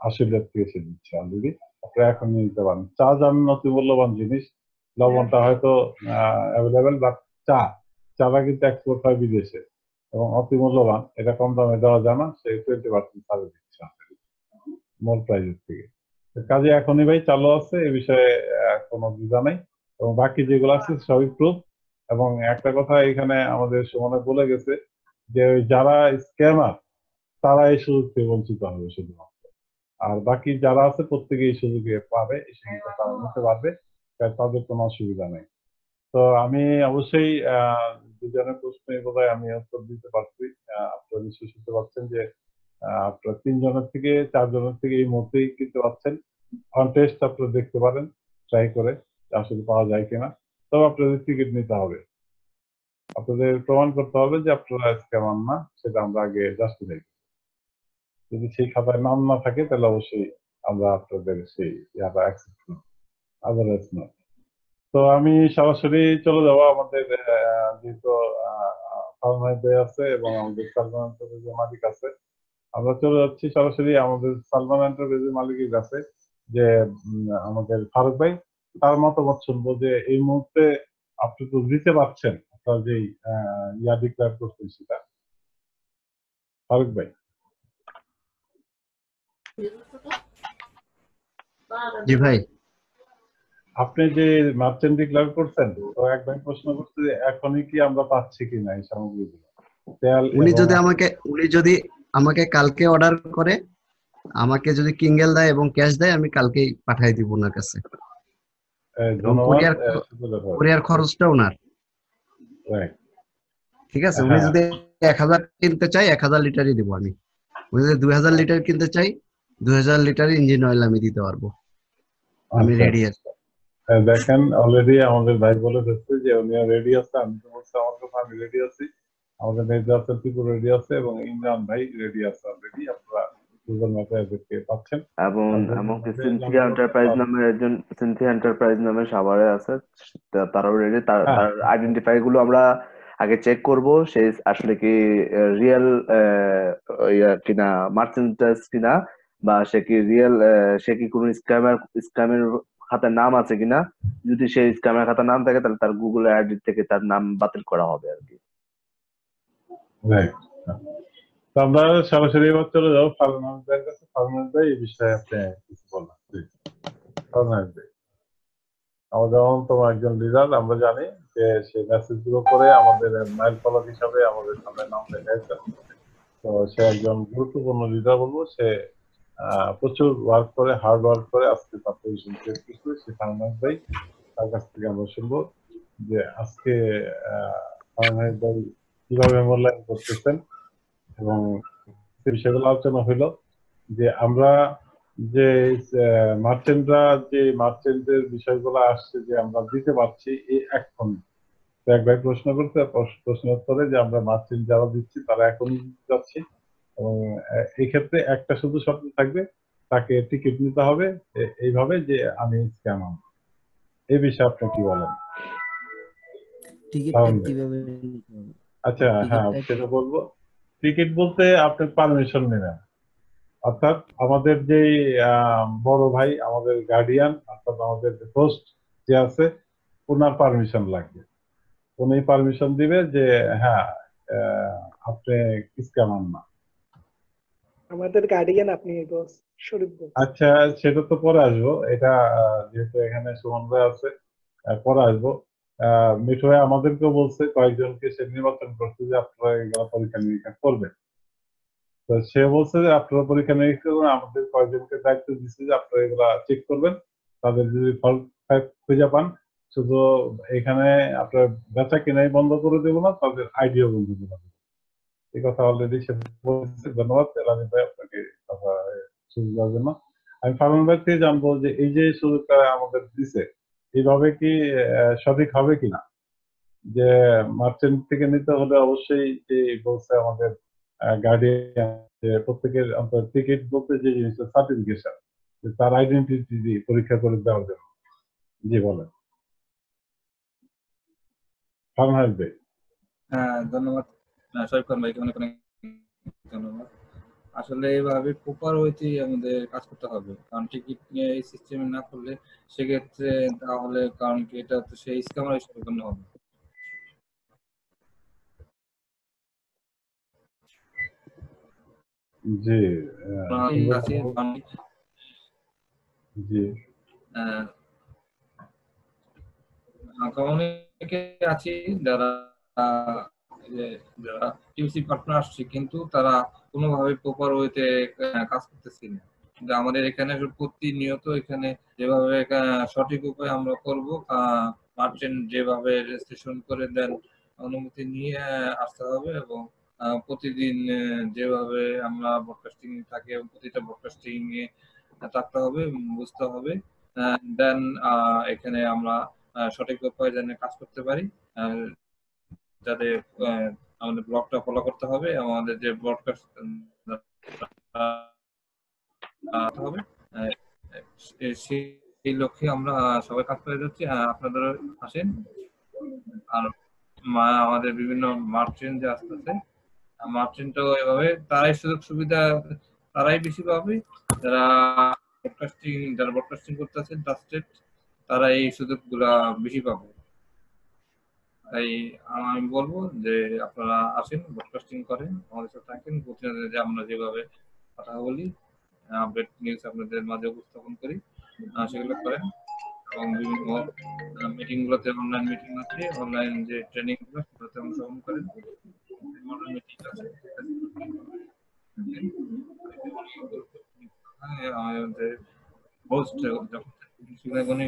আশি থেকে সে দিচ্ছে অলরেডি আপনি এখনই নিতে পারেন চা যেমন অতি মূল্যবান জিনিস লবণটা হ্যাঁ। হয়তো অ্যাভেলেবেল বা চা চাটা কিন্তু এক্সপোর্ট হয় বিদেশে এবং অতি মূল্যবান এটা কম দামে দেওয়া যায় না সেই টোয়েন্টি পার্সেন্ট ছাড়ে দিচ্ছে মূল প্রাইজের থেকে কাজে এখনই ভাই চালু আছে এই বিষয়ে কোনো দ্বিধা নেই এবং বাকি যেগুলো আছে সবই প্রুফ এবং একটা কথা এখানে আমাদের সমানে বলে গেছে যে যারা স্ক্যামার তারা এই সুযোগ থেকে বঞ্চিত হবে শুধুমাত্র আর বাকি যারা আছে প্রত্যেকে এই সুযোগে পাবে এই সুযোগটা তারা হ্যাঁ। নিতে পারবে তাদের কোনো অসুবিধা নেই তো আমি অবশ্যই দুজনের এই বোধ আমি উত্তর দিতে পারছি আপনারা বিশ্বাস শুনতে পারছেন যে আপনারা তিনজনের থেকে চারজনের থেকে এই মুহূর্তেই কিনতে পারছেন কন্টেস্ট আপনারা দেখতে পারেন ট্রাই করে আসলে পাওয়া যায় কিনা তবে আপনাদের টিকিট নিতে হবে আপনাদের প্রমাণ করতে হবে যে আপনারা স্ক্যামার না সেটা আমরা আগে জাস্ট যদি সেই খাতায় নাম না থাকে তাহলে অবশ্যই আমরা আপনাদের সেই ইয়াটা অ্যাকসেপ্ট তো আমি সরাসরি চলে যাবো আমাদের যেহেতু সালমানদে আছে এবং আমাদের সালমান এন্টারপ্রাইজের মালিক আছে আমরা চলে যাচ্ছি সরাসরি আমাদের সালমান এন্টারপ্রাইজের মালিকের কাছে যে আমাদের ফারুক ভাই তার মতামত শুনবো যে এই মুহূর্তে আপনি তো দিতে পারছেন আপনার যেই ইয়া ডিক্লেয়ার করছেন সেটা ফারুক ভাই জি ভাই আপনি যে মাপচেন্দ্রিক লাভ করছেন তো এক ভাই প্রশ্ন করতে এখনই কি আমরা পাচ্ছি কিনা এই সামগ্রীগুলো উনি যদি আমাকে উনি যদি আমাকে কালকে অর্ডার করে আমাকে যদি কিঙ্গেল দেয় এবং ক্যাশ দেয় আমি কালকেই পাঠিয়ে দিব ওনার কাছে কুরিয়ার খরচটা ওনার ঠিক আছে উনি হ্যাঁ। যদি এক হাজার কিনতে চাই এক হাজার লিটারই দিব আমি উনি যদি দুই হাজার লিটার কিনতে চাই 2000 লিটার ইঞ্জিন অয়েল আমি দিতে পারবো আমি রেডি আচ্ছা। আছি দেখেন অলরেডি আমাদের ভাই বলে ফেলছে যে উনি রেডি আছে আমি তো বলছি আমার তো আমি রেডি আছি আমাদের মেজার টিপুর রেডি আছে এবং ইমরান ভাই রেডি আছে অলরেডি আপনারা পাচ্ছেন এবং এন্টারপ্রাইজ নামের একজন সিনথিয়া এন্টারপ্রাইজ নামে সাভারে আছে তারাও রেডি হ্যাঁ। তার আইডেন্টিফাই গুলো আমরা আগে চেক করব সেই আসলে কি রিয়েল কিনা মার্চেন্টাইজ কিনা বা সে কি রিয়েল সে কি কোনো স্ক্যামার স্ক্যামের খাতার নাম আছে কিনা যদি সে স্ক্যামের খাতার নাম থাকে তাহলে তার গুগল আইডি থেকে তার নাম বাতিল করা হবে আর কি আমরা সরাসরি এবার চলে যাবো ফারুন কাছে ফারুন এই বিষয়ে আপনি কিছু বললাম ফারুন ভাই যেমন তোমার একজন লিডার আমরা জানি যে সে মেসেজ গুলো করে আমাদের মাইল ফলক হিসাবে আমাদের সামনে নাম লেখা তো সে একজন গুরুত্বপূর্ণ লিডার বলবো সে প্রচুর ওয়ার্ক করে হার্ড ওয়ার্ক করে আজকে তার পজিশন ক্রিয়েট করছে সে ফারমাস ভাই তার কাছ থেকে আমরা শুনবো যে আজকে ফারমাস মানে ভাই কিভাবে মূল্যায়ন করতেছেন এবং সে বিষয়গুলো আলোচনা হইলো যে আমরা যে মার্চেন্টরা যে মার্চেন্টের বিষয়গুলো আসছে যে আমরা দিতে পারছি এই এখন এক ভাই প্রশ্ন করতে প্রশ্ন উত্তরে যে আমরা মার্চেন্ট যারা দিচ্ছি তারা এখন যাচ্ছি এবং এই ক্ষেত্রে একটা শুধু শর্ত থাকবে তাকে টিকিট নিতে হবে এইভাবে যে আমি স্ক্যাম এই বিষয়ে আপনি কি বলেন আচ্ছা হ্যাঁ সেটা বলবো টিকিট বলতে আপনি পারমিশন নেবেন অর্থাৎ আমাদের যে বড় ভাই আমাদের গার্ডিয়ান অর্থাৎ আমাদের হোস্ট যে আছে ওনার পারমিশন লাগবে উনি পারমিশন দিবে যে হ্যাঁ আপনি স্ক্যামার না আমাদের গার্ডিয়ান আপনি বস শরীফ বস আচ্ছা সেটা তো পরে আসবো এটা যেহেতু এখানে সুমন ভাই আছে পরে আসবো মিঠু ভাই আমাদেরকে বলছে কয়েকজনকে সে নির্বাচন করছে যে আপনারা এগুলো পরীক্ষা নিরীক্ষা করবেন তো সে বলছে যে আপনারা পরীক্ষা নিরীক্ষা করবেন আমাদের কয়েকজনকে দায়িত্ব দিচ্ছে যে আপনারা এগুলা চেক করবেন তাদের যদি ফল খুঁজে পান শুধু এখানে আপনার বেচা কেনাই বন্ধ করে দেবো না তাদের আইডিও বন্ধ করে দেবো এই কথা অলরেডি সে বলছে ধন্যবাদ এলামি ভাই আপনাকে কথা সুযোগ দেওয়ার জন্য আমি ফারমান ভাই থেকে জানবো যে এই যে সুযোগটা আমাদের দিছে এইভাবে কি সঠিক হবে কিনা যে মার্চেন্ট থেকে নিতে হলে অবশ্যই যে বলছে আমাদের গার্ডিয়ান প্রত্যেকের টিকিট বলতে যে জিনিসটা সার্টিফিকেশন তার আইডেন্টিটি পরীক্ষা করে দেওয়ার জন্য জি বলেন ফারমান ভাই হ্যাঁ ধন্যবাদ না শরীফ খান ভাইকে অনেক অনেক ধন্যবাদ আসলে এইভাবে প্রপার ওয়েতেই আমাদের কাজ করতে হবে কারণ টিকিট নিয়ে এই সিস্টেমে না করলে সেক্ষেত্রে তাহলে কারণ কি এটা তো সেই স্ক্যামার সম্পূর্ণ হবে জি অনেকে আছি যারা যারা টিউসি পার্টনার আসছে কিন্তু তারা কোনোভাবে প্রপার ওয়েতে কাজ করতেছি না কিন্তু আমাদের এখানে প্রতিনিয়ত এখানে যেভাবে সঠিক উপায়ে আমরা করব মার্চেন্ট যেভাবে রেজিস্ট্রেশন করে দেন অনুমতি নিয়ে আসতে হবে এবং প্রতিদিন যেভাবে আমরা ব্রডকাস্টিং থাকি এবং প্রতিটা ব্রডকাস্টিং এ থাকতে হবে বুঝতে হবে দেন এখানে আমরা সঠিক উপায়ে যেন কাজ করতে পারি আর যাদের আমাদের ব্লগটা ফলো করতে হবে আমাদের যে ব্রডকাস্ট হবে সেই লক্ষ্যে আমরা সবাই কাজ করে যাচ্ছি আপনাদের আসেন আর আমাদের বিভিন্ন মার্চেন্ট যে আসতেছে মার্চেন্টও এভাবে তারাই সুযোগ সুবিধা তারাই বেশি পাবে যারা ব্রডকাস্টিং যারা ব্রডকাস্টিং করতেছেন ট্রাস্টেড তারা এই সুযোগগুলা বেশি পাবে তাই আমি বলবো যে আপনারা আসেন ব্রডকাস্টিং করেন আমাদের সাথে থাকেন প্রতিদিন যে আমরা যেভাবে কথা বলি আপডেট নিউজ আপনাদের মাঝে উপস্থাপন করি সেগুলো করেন এবং বিভিন্ন মিটিং গুলোতে অনলাইন মিটিং আছে অনলাইন যে ট্রেনিং গুলো সেগুলোতে অংশগ্রহণ করেন অনলাইন আমাদের হোস্ট যখন সেখানে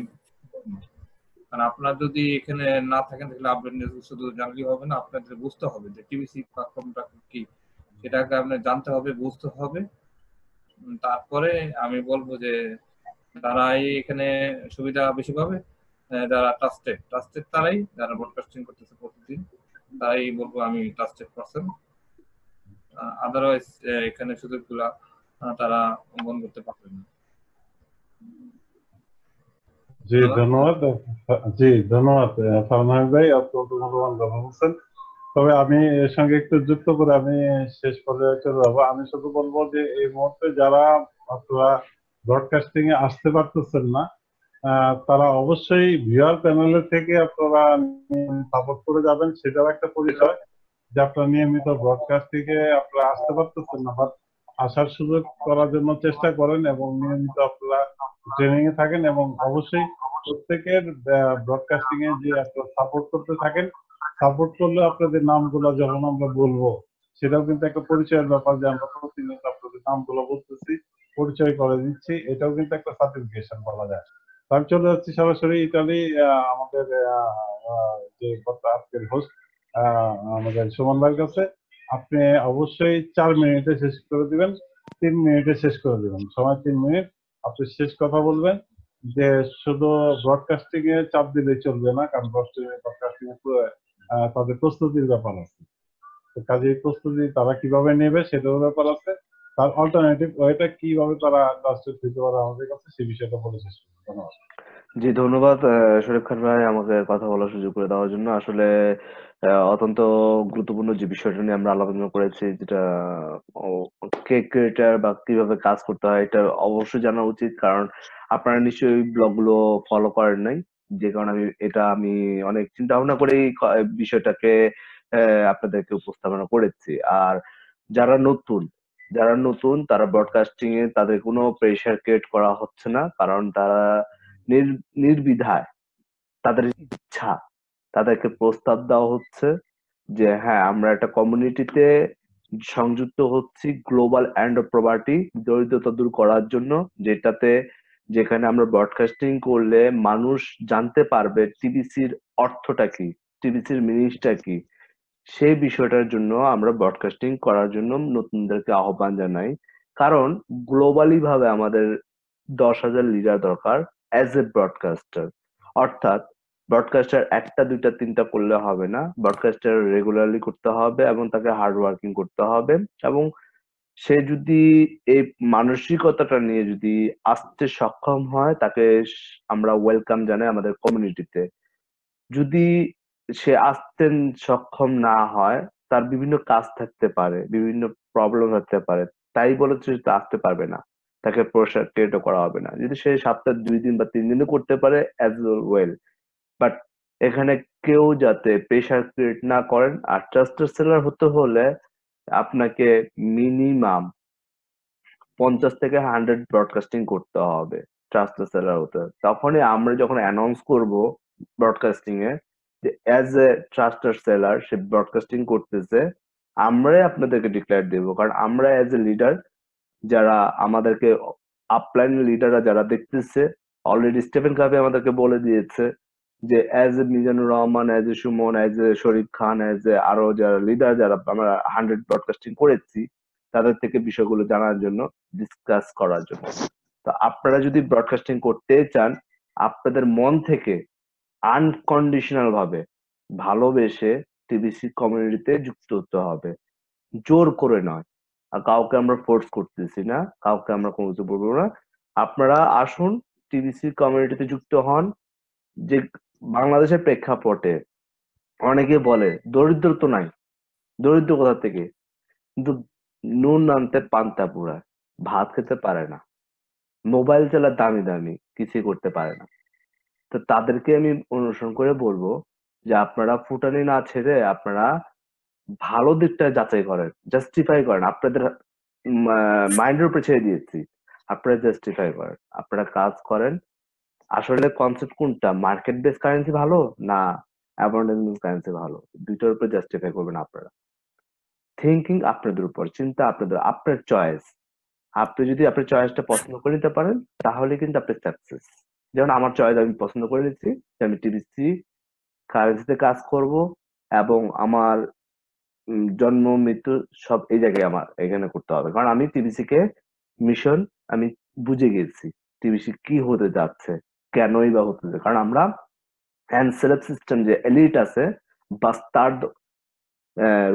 কারণ আপনার যদি এখানে না থাকেন তাহলে আপডেট নিউজ শুধু জানলেই হবে না আপনাদের বুঝতে হবে যে টিভিসি প্ল্যাটফর্মটা কি সেটাকে আপনার জানতে হবে বুঝতে হবে তারপরে আমি বলবো যে তারাই এখানে সুবিধা বেশি পাবে যারা ট্রাস্টেড ট্রাস্টেড তারাই যারা ব্রডকাস্টিং করতেছে প্রতিদিন তাই বলবো আমি ট্রাস্টেড পারসন আদারওয়াইজ এখানে সুযোগগুলা তারা অঙ্গন করতে পারবে না জি ধন্যবাদ জি ধন্যবাদ ফারমান বলছেন তবে আমি এর সঙ্গে একটু যুক্ত করে আমি শেষ পর্যায়ে চলে যাবো আমি শুধু বলবো যে এই মুহূর্তে যারা আপনারা ব্রডকাস্টিং এ আসতে পারতেছেন না তারা অবশ্যই ভিউয়ার প্যানেল থেকে আপনারা সাপোর্ট করে যাবেন সেটার একটা পরিচয় যে আপনারা নিয়মিত ব্রডকাস্টিং এ আপনারা আসতে পারতেছেন না বাট আসার সুযোগ করার জন্য চেষ্টা করেন এবং নিয়মিত আপনারা ট্রেনিং এ থাকেন এবং অবশ্যই প্রত্যেকের ব্রডকাস্টিং এ যে আপনারা সাপোর্ট করতে থাকেন সাপোর্ট করলে আপনাদের নামগুলো যখন আমরা বলবো সেটাও কিন্তু একটা পরিচয়ের ব্যাপার যে আমরা প্রতিনিয়ত আপনাদের নামগুলো বলতেছি পরিচয় করে দিচ্ছি এটাও কিন্তু একটা সার্টিফিকেশন বলা যায় আমি চলে যাচ্ছি সরাসরি ইতালি আমাদের যে আজকের হোস্ট আমাদের সুমন ভাইয়ের কাছে আপনি অবশ্যই চার মিনিটে শেষ করে দিবেন তিন মিনিটে শেষ করে দিবেন সময় তিন মিনিট আপনি শেষ কথা বলবেন যে শুধু ব্রডকাস্টিং এ চাপ দিলে চলবে না কারণ ব্রডকাস্টিং এ তাদের প্রস্তুতির ব্যাপার আছে কাজের প্রস্তুতি তারা কিভাবে নেবে সেটারও ব্যাপার আছে তার অল্টারনেটিভ ওয়েটা কিভাবে তারা রাষ্ট্রের থেকে পারে আমাদের কাছে সেই বিষয়টা বলে শেষ ধন্যবাদ জি ধন্যবাদ শরীফ খান ভাই আমাকে কথা বলার সুযোগ করে দেওয়ার জন্য আসলে অত্যন্ত গুরুত্বপূর্ণ যে বিষয়টা নিয়ে আমরা আলোচনা করেছি যেটা কে ক্রিয়েটার বা কিভাবে কাজ করতে হয় এটা অবশ্যই জানা উচিত কারণ আপনারা নিশ্চয়ই ব্লগ গুলো ফলো করেন নাই যে কারণে আমি এটা আমি অনেক চিন্তা ভাবনা করেই বিষয়টাকে আপনাদেরকে উপস্থাপনা করেছি আর যারা নতুন যারা নতুন তারা ব্রডকাস্টিং এ তাদের কোনো প্রেশার ক্রিয়েট করা হচ্ছে না কারণ তারা নির্বিধায় তাদের ইচ্ছা তাদেরকে প্রস্তাব দেওয়া হচ্ছে যে হ্যাঁ আমরা একটা কমিউনিটিতে সংযুক্ত হচ্ছি গ্লোবাল অ্যান্ড প্রপার্টি দরিদ্রতা দূর করার জন্য যেটাতে যেখানে আমরা ব্রডকাস্টিং করলে মানুষ জানতে পারবে টিবিসির অর্থটা কি টিবিসির মিনিংসটা কি সেই বিষয়টার জন্য আমরা ব্রডকাস্টিং করার জন্য নতুনদেরকে আহ্বান জানাই কারণ গ্লোবালি ভাবে আমাদের দশ হাজার লিডার দরকার অ্যাজ এ ব্রডকাস্টার অর্থাৎ ব্রডকাস্টার একটা দুইটা তিনটা করলে হবে না ব্রডকাস্টার রেগুলারলি করতে হবে এবং তাকে হার্ড ওয়ার্কিং করতে হবে এবং সে যদি এই মানসিকতাটা নিয়ে যদি আসতে সক্ষম হয় তাকে আমরা ওয়েলকাম জানাই আমাদের কমিউনিটিতে যদি সে আসতে সক্ষম না হয় তার বিভিন্ন কাজ থাকতে পারে বিভিন্ন প্রবলেম থাকতে পারে তাই বলে সে আসতে পারবে না তাকে প্রসারকেটও করা হবে না যদি সে সপ্তাহে দুই দিন বা তিন দিনও করতে পারে অ্যাজ ওয়েল বাট এখানে কেউ যাতে প্রেশার ক্রিয়েট না করেন আর ট্রাস্টেড সেলার হতে হলে আপনাকে মিনিমাম পঞ্চাশ থেকে হান্ড্রেড ব্রডকাস্টিং করতে হবে ট্রাস্টেড সেলার হতে তখনই আমরা যখন অ্যানাউন্স করব ব্রডকাস্টিং এ যে অ্যাজ এ ট্রাস্টার সেলার সে ব্রডকাস্টিং করতেছে আমরাই আপনাদেরকে ডিক্লেয়ার দেব কারণ আমরা অ্যাজ এ লিডার যারা আমাদেরকে আপলাইন লিডাররা যারা দেখতেছে অলরেডি স্টেফেন কাপে আমাদেরকে বলে দিয়েছে যে as a Mizanur Rahman as a Sumon as a Sharif Khan as a আরো যারা লিডার যারা আমরা হান্ড্রেড ব্রডকাস্টিং করেছি তাদের থেকে বিষয়গুলো জানার জন্য ডিসকাস করার জন্য তো আপনারা যদি ব্রডকাস্টিং করতে চান আপনাদের মন থেকে আনকন্ডিশনাল ভাবে ভালোবেসে টিবিসি কমিউনিটিতে যুক্ত হতে হবে জোর করে নয় আর কাউকে আমরা ফোর্স করতেছি না কাউকে আমরা কোনো কিছু বলবো না আপনারা আসুন টিবিসি কমিউনিটিতে যুক্ত হন যে বাংলাদেশের প্রেক্ষাপটে অনেকে বলে দরিদ্র তো নাই দরিদ্র কোথা থেকে কিন্তু নুন আনতে পান্তা পুরা ভাত খেতে পারে না মোবাইল চালা দামি দামি কিছুই করতে পারে না তো তাদেরকে আমি অনুসরণ করে বলবো যে আপনারা ফুটানি না ছেড়ে আপনারা ভালো দিকটা যাচাই করেন জাস্টিফাই করেন আপনাদের মাইন্ডের উপরে ছেড়ে দিয়েছি আপনারা জাস্টিফাই করেন আপনারা কাজ করেন আসলে কনসেপ্ট কোনটা মার্কেট বেস কারেন্সি ভালো না অ্যাবন্ডেন্স কারেন্সি ভালো দুইটার উপর জাস্টিফাই করবেন আপনারা থিঙ্কিং আপনাদের উপর চিন্তা আপনাদের আপনার চয়েস আপনি যদি আপনার চয়েসটা পছন্দ করে নিতে পারেন তাহলে কিন্তু আপনি সাকসেস যেমন আমার চয়েস আমি পছন্দ করে নিচ্ছি যে আমি টিভিসি কারেন্সিতে কাজ করব এবং আমার জন্ম মৃত্যু সব এই জায়গায় আমার এখানে করতে হবে কারণ আমি টিভিসি কে মিশন আমি বুঝে গেছি টিভিসি কি হতে যাচ্ছে কেনই বা হতে যাচ্ছে কারণ আমরা হ্যান্ড সেলফ সিস্টেম যে এলিট আছে বা তার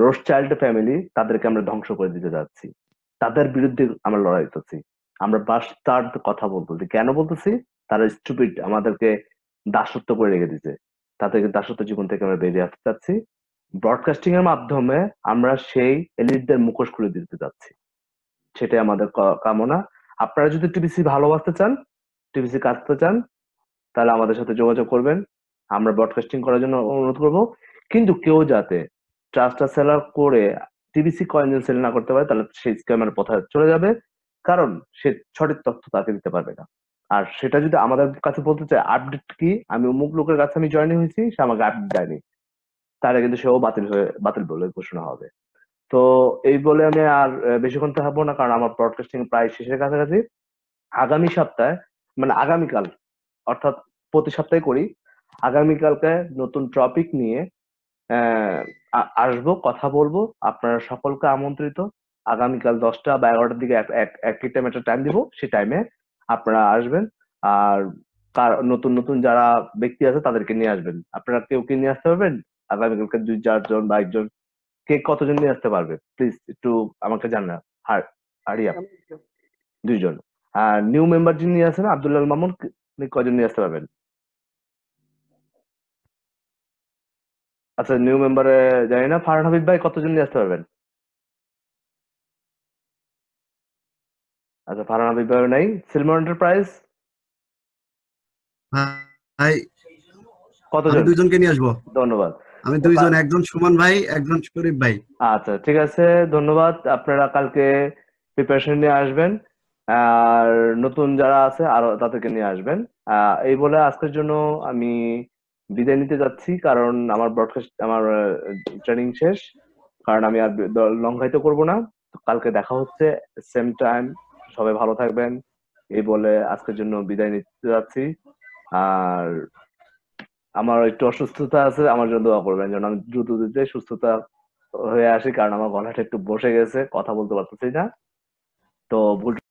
রোস চাইল্ড ফ্যামিলি তাদেরকে আমরা ধ্বংস করে দিতে যাচ্ছি তাদের বিরুদ্ধে আমরা লড়াই আমরা আমরা বাস্তার্ড কথা বলতেছি কেন বলতেছি তারা স্টুপিড আমাদেরকে দাসত্ব করে রেখে দিছে তাদেরকে দাসত্ব জীবন থেকে আমরা বেরিয়ে আসতে চাচ্ছি ব্রডকাস্টিং এর মাধ্যমে আমরা সেই এলিটদের মুখোশ খুলে দিতে চাচ্ছি সেটাই আমাদের কামনা আপনারা যদি টিবিসি ভালোবাসতে চান টিবিসি কাটতে চান তাহলে আমাদের সাথে যোগাযোগ করবেন আমরা ব্রডকাস্টিং করার জন্য অনুরোধ করব কিন্তু কেউ যাতে ট্রাস্টটা সেলার করে টিবিসি কয়েন সেল না করতে পারে তাহলে সেই স্ক্যামের পথে চলে যাবে কারণ সে সঠিক তথ্য তাকে দিতে পারবে না আর সেটা যদি আমাদের কাছে বলতে চায় আপডেট কি আমি অমুক লোকের কাছে আমি জয়েন হয়েছি সে আমাকে আপডেট দেয়নি তাহলে কিন্তু সেও বাতিল হয়ে বাতিল বলে ঘোষণা হবে তো এই বলে আমি আর বেশিক্ষণ থাকবো না কারণ আমার ব্রডকাস্টিং প্রায় শেষের কাছাকাছি আগামী সপ্তাহে মানে আগামীকাল অর্থাৎ প্রতি সপ্তাহে করি আগামীকালকে নতুন টপিক নিয়ে আসবো কথা বলবো আপনারা সকলকে আমন্ত্রিত আগামীকাল দশটা বা এগারোটার দিকে এক এক টাইম একটা টাইম দিব সেই টাইমে আপনারা আসবেন আর নতুন নতুন যারা ব্যক্তি আছে তাদেরকে নিয়ে আসবেন আপনারা কেউ কি নিয়ে আসতে পারবেন আগামীকালকে দুই চারজন বা একজন কে কতজন নিয়ে আসতে পারবে প্লিজ একটু আমাকে জানা হার হারিয়া দুইজন আর নিউ মেম্বার যিনি আছেন আব্দুল্লাহ মামুন কজন নিয়ে আসতে পারবেন আচ্ছা নিউ মেম্বারে জানি না ফারহান হাবিব ভাই কতজন নিয়ে আসতে পারবেন আচ্ছা ফারহান হাবিব নাই সিলমোর এন্টারপ্রাইজ ভাই কতজন দুইজনকে নিয়ে আসবো ধন্যবাদ আমি দুইজন একজন সুমন ভাই একজন শরীফ ভাই আচ্ছা ঠিক আছে ধন্যবাদ আপনারা কালকে প্রিপারেশন নিয়ে আসবেন আর নতুন যারা আছে আরো তাদেরকে নিয়ে আসবেন এই বলে আজকের জন্য আমি বিদায় নিতে যাচ্ছি কারণ আমার ব্রডকাস্ট আমার ট্রেনিং শেষ কারণ আমি আর লং হাইতে করবো না কালকে দেখা হচ্ছে সেম টাইম সবাই ভালো থাকবেন এই বলে আজকের জন্য বিদায় নিতে যাচ্ছি আর আমার একটু অসুস্থতা আছে আমার জন্য দোয়া করবেন যেন আমি দ্রুত দিতে সুস্থতা হয়ে আসি কারণ আমার গলাটা একটু বসে গেছে কথা বলতে পারতেছি না তো ভুল